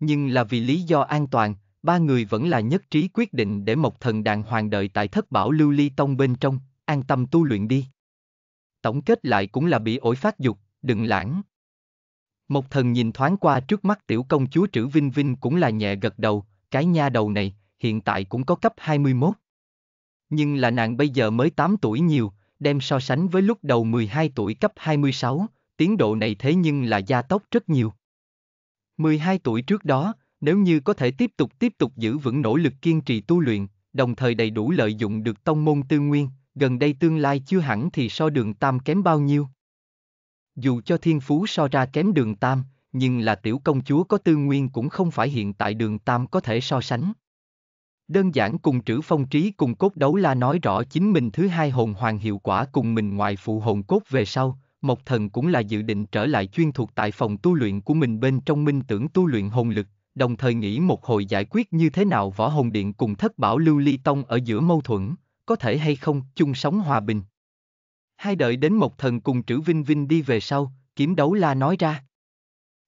Speaker 1: Nhưng là vì lý do an toàn, ba người vẫn là nhất trí quyết định để Mộc Thần đàng hoàng đợi tại thất bảo lưu ly tông bên trong, an tâm tu luyện đi. Tổng kết lại cũng là bị ổi phát dục, đừng lãng. Mộc Thần nhìn thoáng qua trước mắt tiểu công chúa Trữ Vinh Vinh cũng là nhẹ gật đầu, cái nha đầu này, hiện tại cũng có cấp 21. Nhưng là nàng bây giờ mới 8 tuổi nhiều, đem so sánh với lúc đầu 12 tuổi cấp 26, tiến độ này thế nhưng là gia tốc rất nhiều. 12 tuổi trước đó, nếu như có thể tiếp tục tiếp tục giữ vững nỗ lực kiên trì tu luyện, đồng thời đầy đủ lợi dụng được tông môn tư nguyên, gần đây tương lai chưa hẳn thì so đường tam kém bao nhiêu. Dù cho thiên phú so ra kém đường tam, nhưng là tiểu công chúa có tư nguyên cũng không phải hiện tại đường tam có thể so sánh. Đơn giản cùng trữ phong trí cùng cốt đấu la nói rõ chính mình thứ hai hồn hoàng hiệu quả cùng mình ngoài phụ hồn cốt về sau, Mộc Thần cũng là dự định trở lại chuyên thuộc tại phòng tu luyện của mình bên trong minh tưởng tu luyện hồn lực, đồng thời nghĩ một hồi giải quyết như thế nào võ hồn điện cùng thất bảo lưu ly tông ở giữa mâu thuẫn, có thể hay không chung sống hòa bình. Hai đợi đến một thần cùng trữ vinh vinh đi về sau, kiếm đấu la nói ra.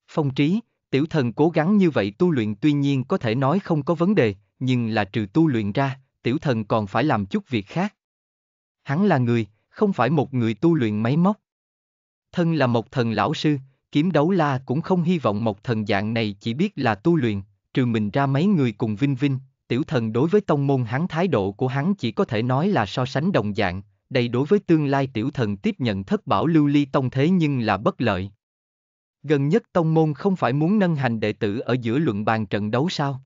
Speaker 1: Phong trí, tiểu thần cố gắng như vậy tu luyện tuy nhiên có thể nói không có vấn đề, nhưng là trừ tu luyện ra, tiểu thần còn phải làm chút việc khác. Hắn là người, không phải một người tu luyện máy móc. Thân là một thần lão sư, kiếm đấu la cũng không hy vọng một thần dạng này chỉ biết là tu luyện, trừ mình ra mấy người cùng vinh vinh, tiểu thần đối với tông môn hắn thái độ của hắn chỉ có thể nói là so sánh đồng dạng, đây đối với tương lai tiểu thần tiếp nhận thất bảo lưu ly tông thế nhưng là bất lợi. Gần nhất tông môn không phải muốn nâng hành đệ tử ở giữa luận bàn trận đấu sao?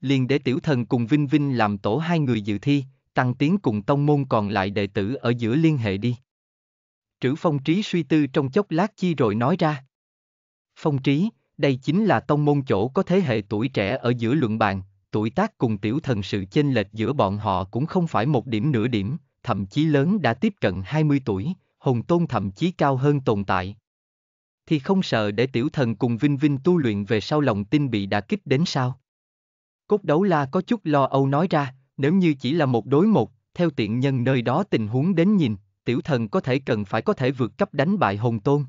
Speaker 1: Liền để tiểu thần cùng Vinh Vinh làm tổ hai người dự thi, tăng tiến cùng tông môn còn lại đệ tử ở giữa liên hệ đi. Trữ Phong Trí suy tư trong chốc lát chi rồi nói ra. Phong Trí, đây chính là tông môn chỗ có thế hệ tuổi trẻ ở giữa luận bàn, tuổi tác cùng tiểu thần sự chênh lệch giữa bọn họ cũng không phải một điểm nửa điểm, thậm chí lớn đã tiếp cận 20 tuổi, hồn tôn thậm chí cao hơn tồn tại. Thì không sợ để tiểu thần cùng Vinh Vinh tu luyện về sau lòng tin bị đả kích đến sao? Cốt đấu la có chút lo âu nói ra, nếu như chỉ là một đối một, theo tiện nhân nơi đó tình huống đến nhìn, tiểu thần có thể cần phải có thể vượt cấp đánh bại hồn tôn.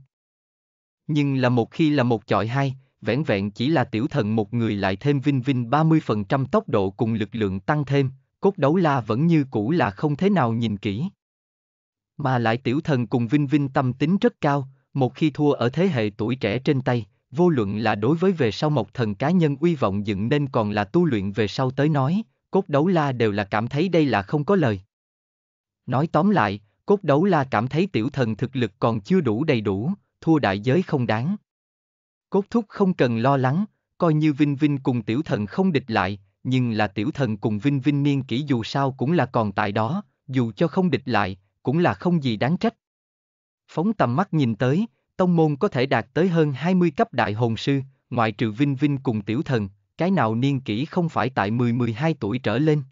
Speaker 1: Nhưng là một khi là một chọi hai, vẻn vẹn chỉ là tiểu thần một người lại thêm vinh vinh 30% tốc độ cùng lực lượng tăng thêm, cốt đấu la vẫn như cũ là không thế nào nhìn kỹ. Mà lại tiểu thần cùng vinh vinh tâm tính rất cao, một khi thua ở thế hệ tuổi trẻ trên tay, vô luận là đối với về sau một thần cá nhân uy vọng dựng nên còn là tu luyện về sau tới nói, cốt đấu la đều là cảm thấy đây là không có lời. Nói tóm lại, cốt đấu la cảm thấy tiểu thần thực lực còn chưa đủ đầy đủ, thua đại giới không đáng. Cốt thúc không cần lo lắng, coi như Vinh Vinh cùng tiểu thần không địch lại, nhưng là tiểu thần cùng Vinh Vinh niên kỷ dù sao cũng là còn tại đó, dù cho không địch lại, cũng là không gì đáng trách. Phóng tầm mắt nhìn tới, tông môn có thể đạt tới hơn 20 cấp đại hồn sư, ngoại trừ Vinh Vinh cùng tiểu thần, cái nào niên kỷ không phải tại 10-12 tuổi trở lên.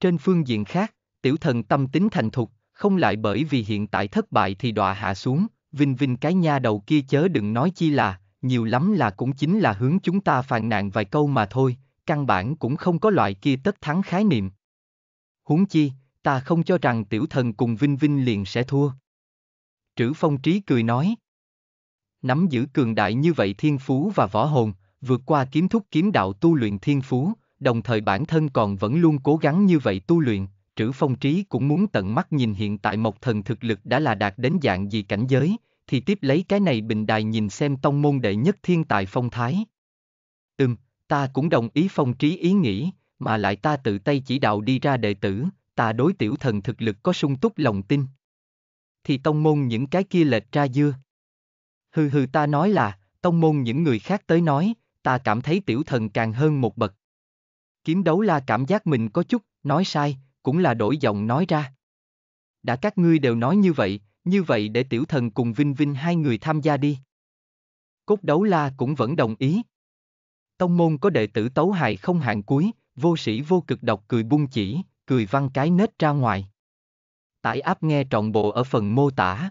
Speaker 1: Trên phương diện khác, tiểu thần tâm tính thành thục, không lại bởi vì hiện tại thất bại thì đọa hạ xuống, vinh vinh cái nha đầu kia chớ đừng nói chi là, nhiều lắm là cũng chính là hướng chúng ta phàn nàn vài câu mà thôi, căn bản cũng không có loại kia tất thắng khái niệm. Huống chi, ta không cho rằng tiểu thần cùng Vinh Vinh liền sẽ thua. Trữ Phong Trí cười nói. Nắm giữ cường đại như vậy thiên phú và võ hồn, vượt qua kiếm thúc kiếm đạo tu luyện thiên phú, đồng thời bản thân còn vẫn luôn cố gắng như vậy tu luyện, Trữ Phong Trí cũng muốn tận mắt nhìn hiện tại Mộc Thần thực lực đã là đạt đến dạng gì cảnh giới, thì tiếp lấy cái này bình đài nhìn xem tông môn đệ nhất thiên tài phong thái. Ừm, ta cũng đồng ý Phong Trí ý nghĩ, mà lại ta tự tay chỉ đạo đi ra đệ tử, ta đối tiểu thần thực lực có sung túc lòng tin. Thì tông môn những cái kia lệch ra dưa. Hừ hừ ta nói là, tông môn những người khác tới nói, ta cảm thấy tiểu thần càng hơn một bậc. Kiếm đấu la cảm giác mình có chút, nói sai, cũng là đổi giọng nói ra. Đã các ngươi đều nói như vậy, như vậy để tiểu thần cùng Vinh Vinh hai người tham gia đi. Cốt đấu la cũng vẫn đồng ý. Tông môn có đệ tử tấu hài không hạn cuối, vô sĩ vô cực độc cười bung chỉ, cười văng cái nết ra ngoài. Tải áp nghe trọn bộ ở phần mô tả.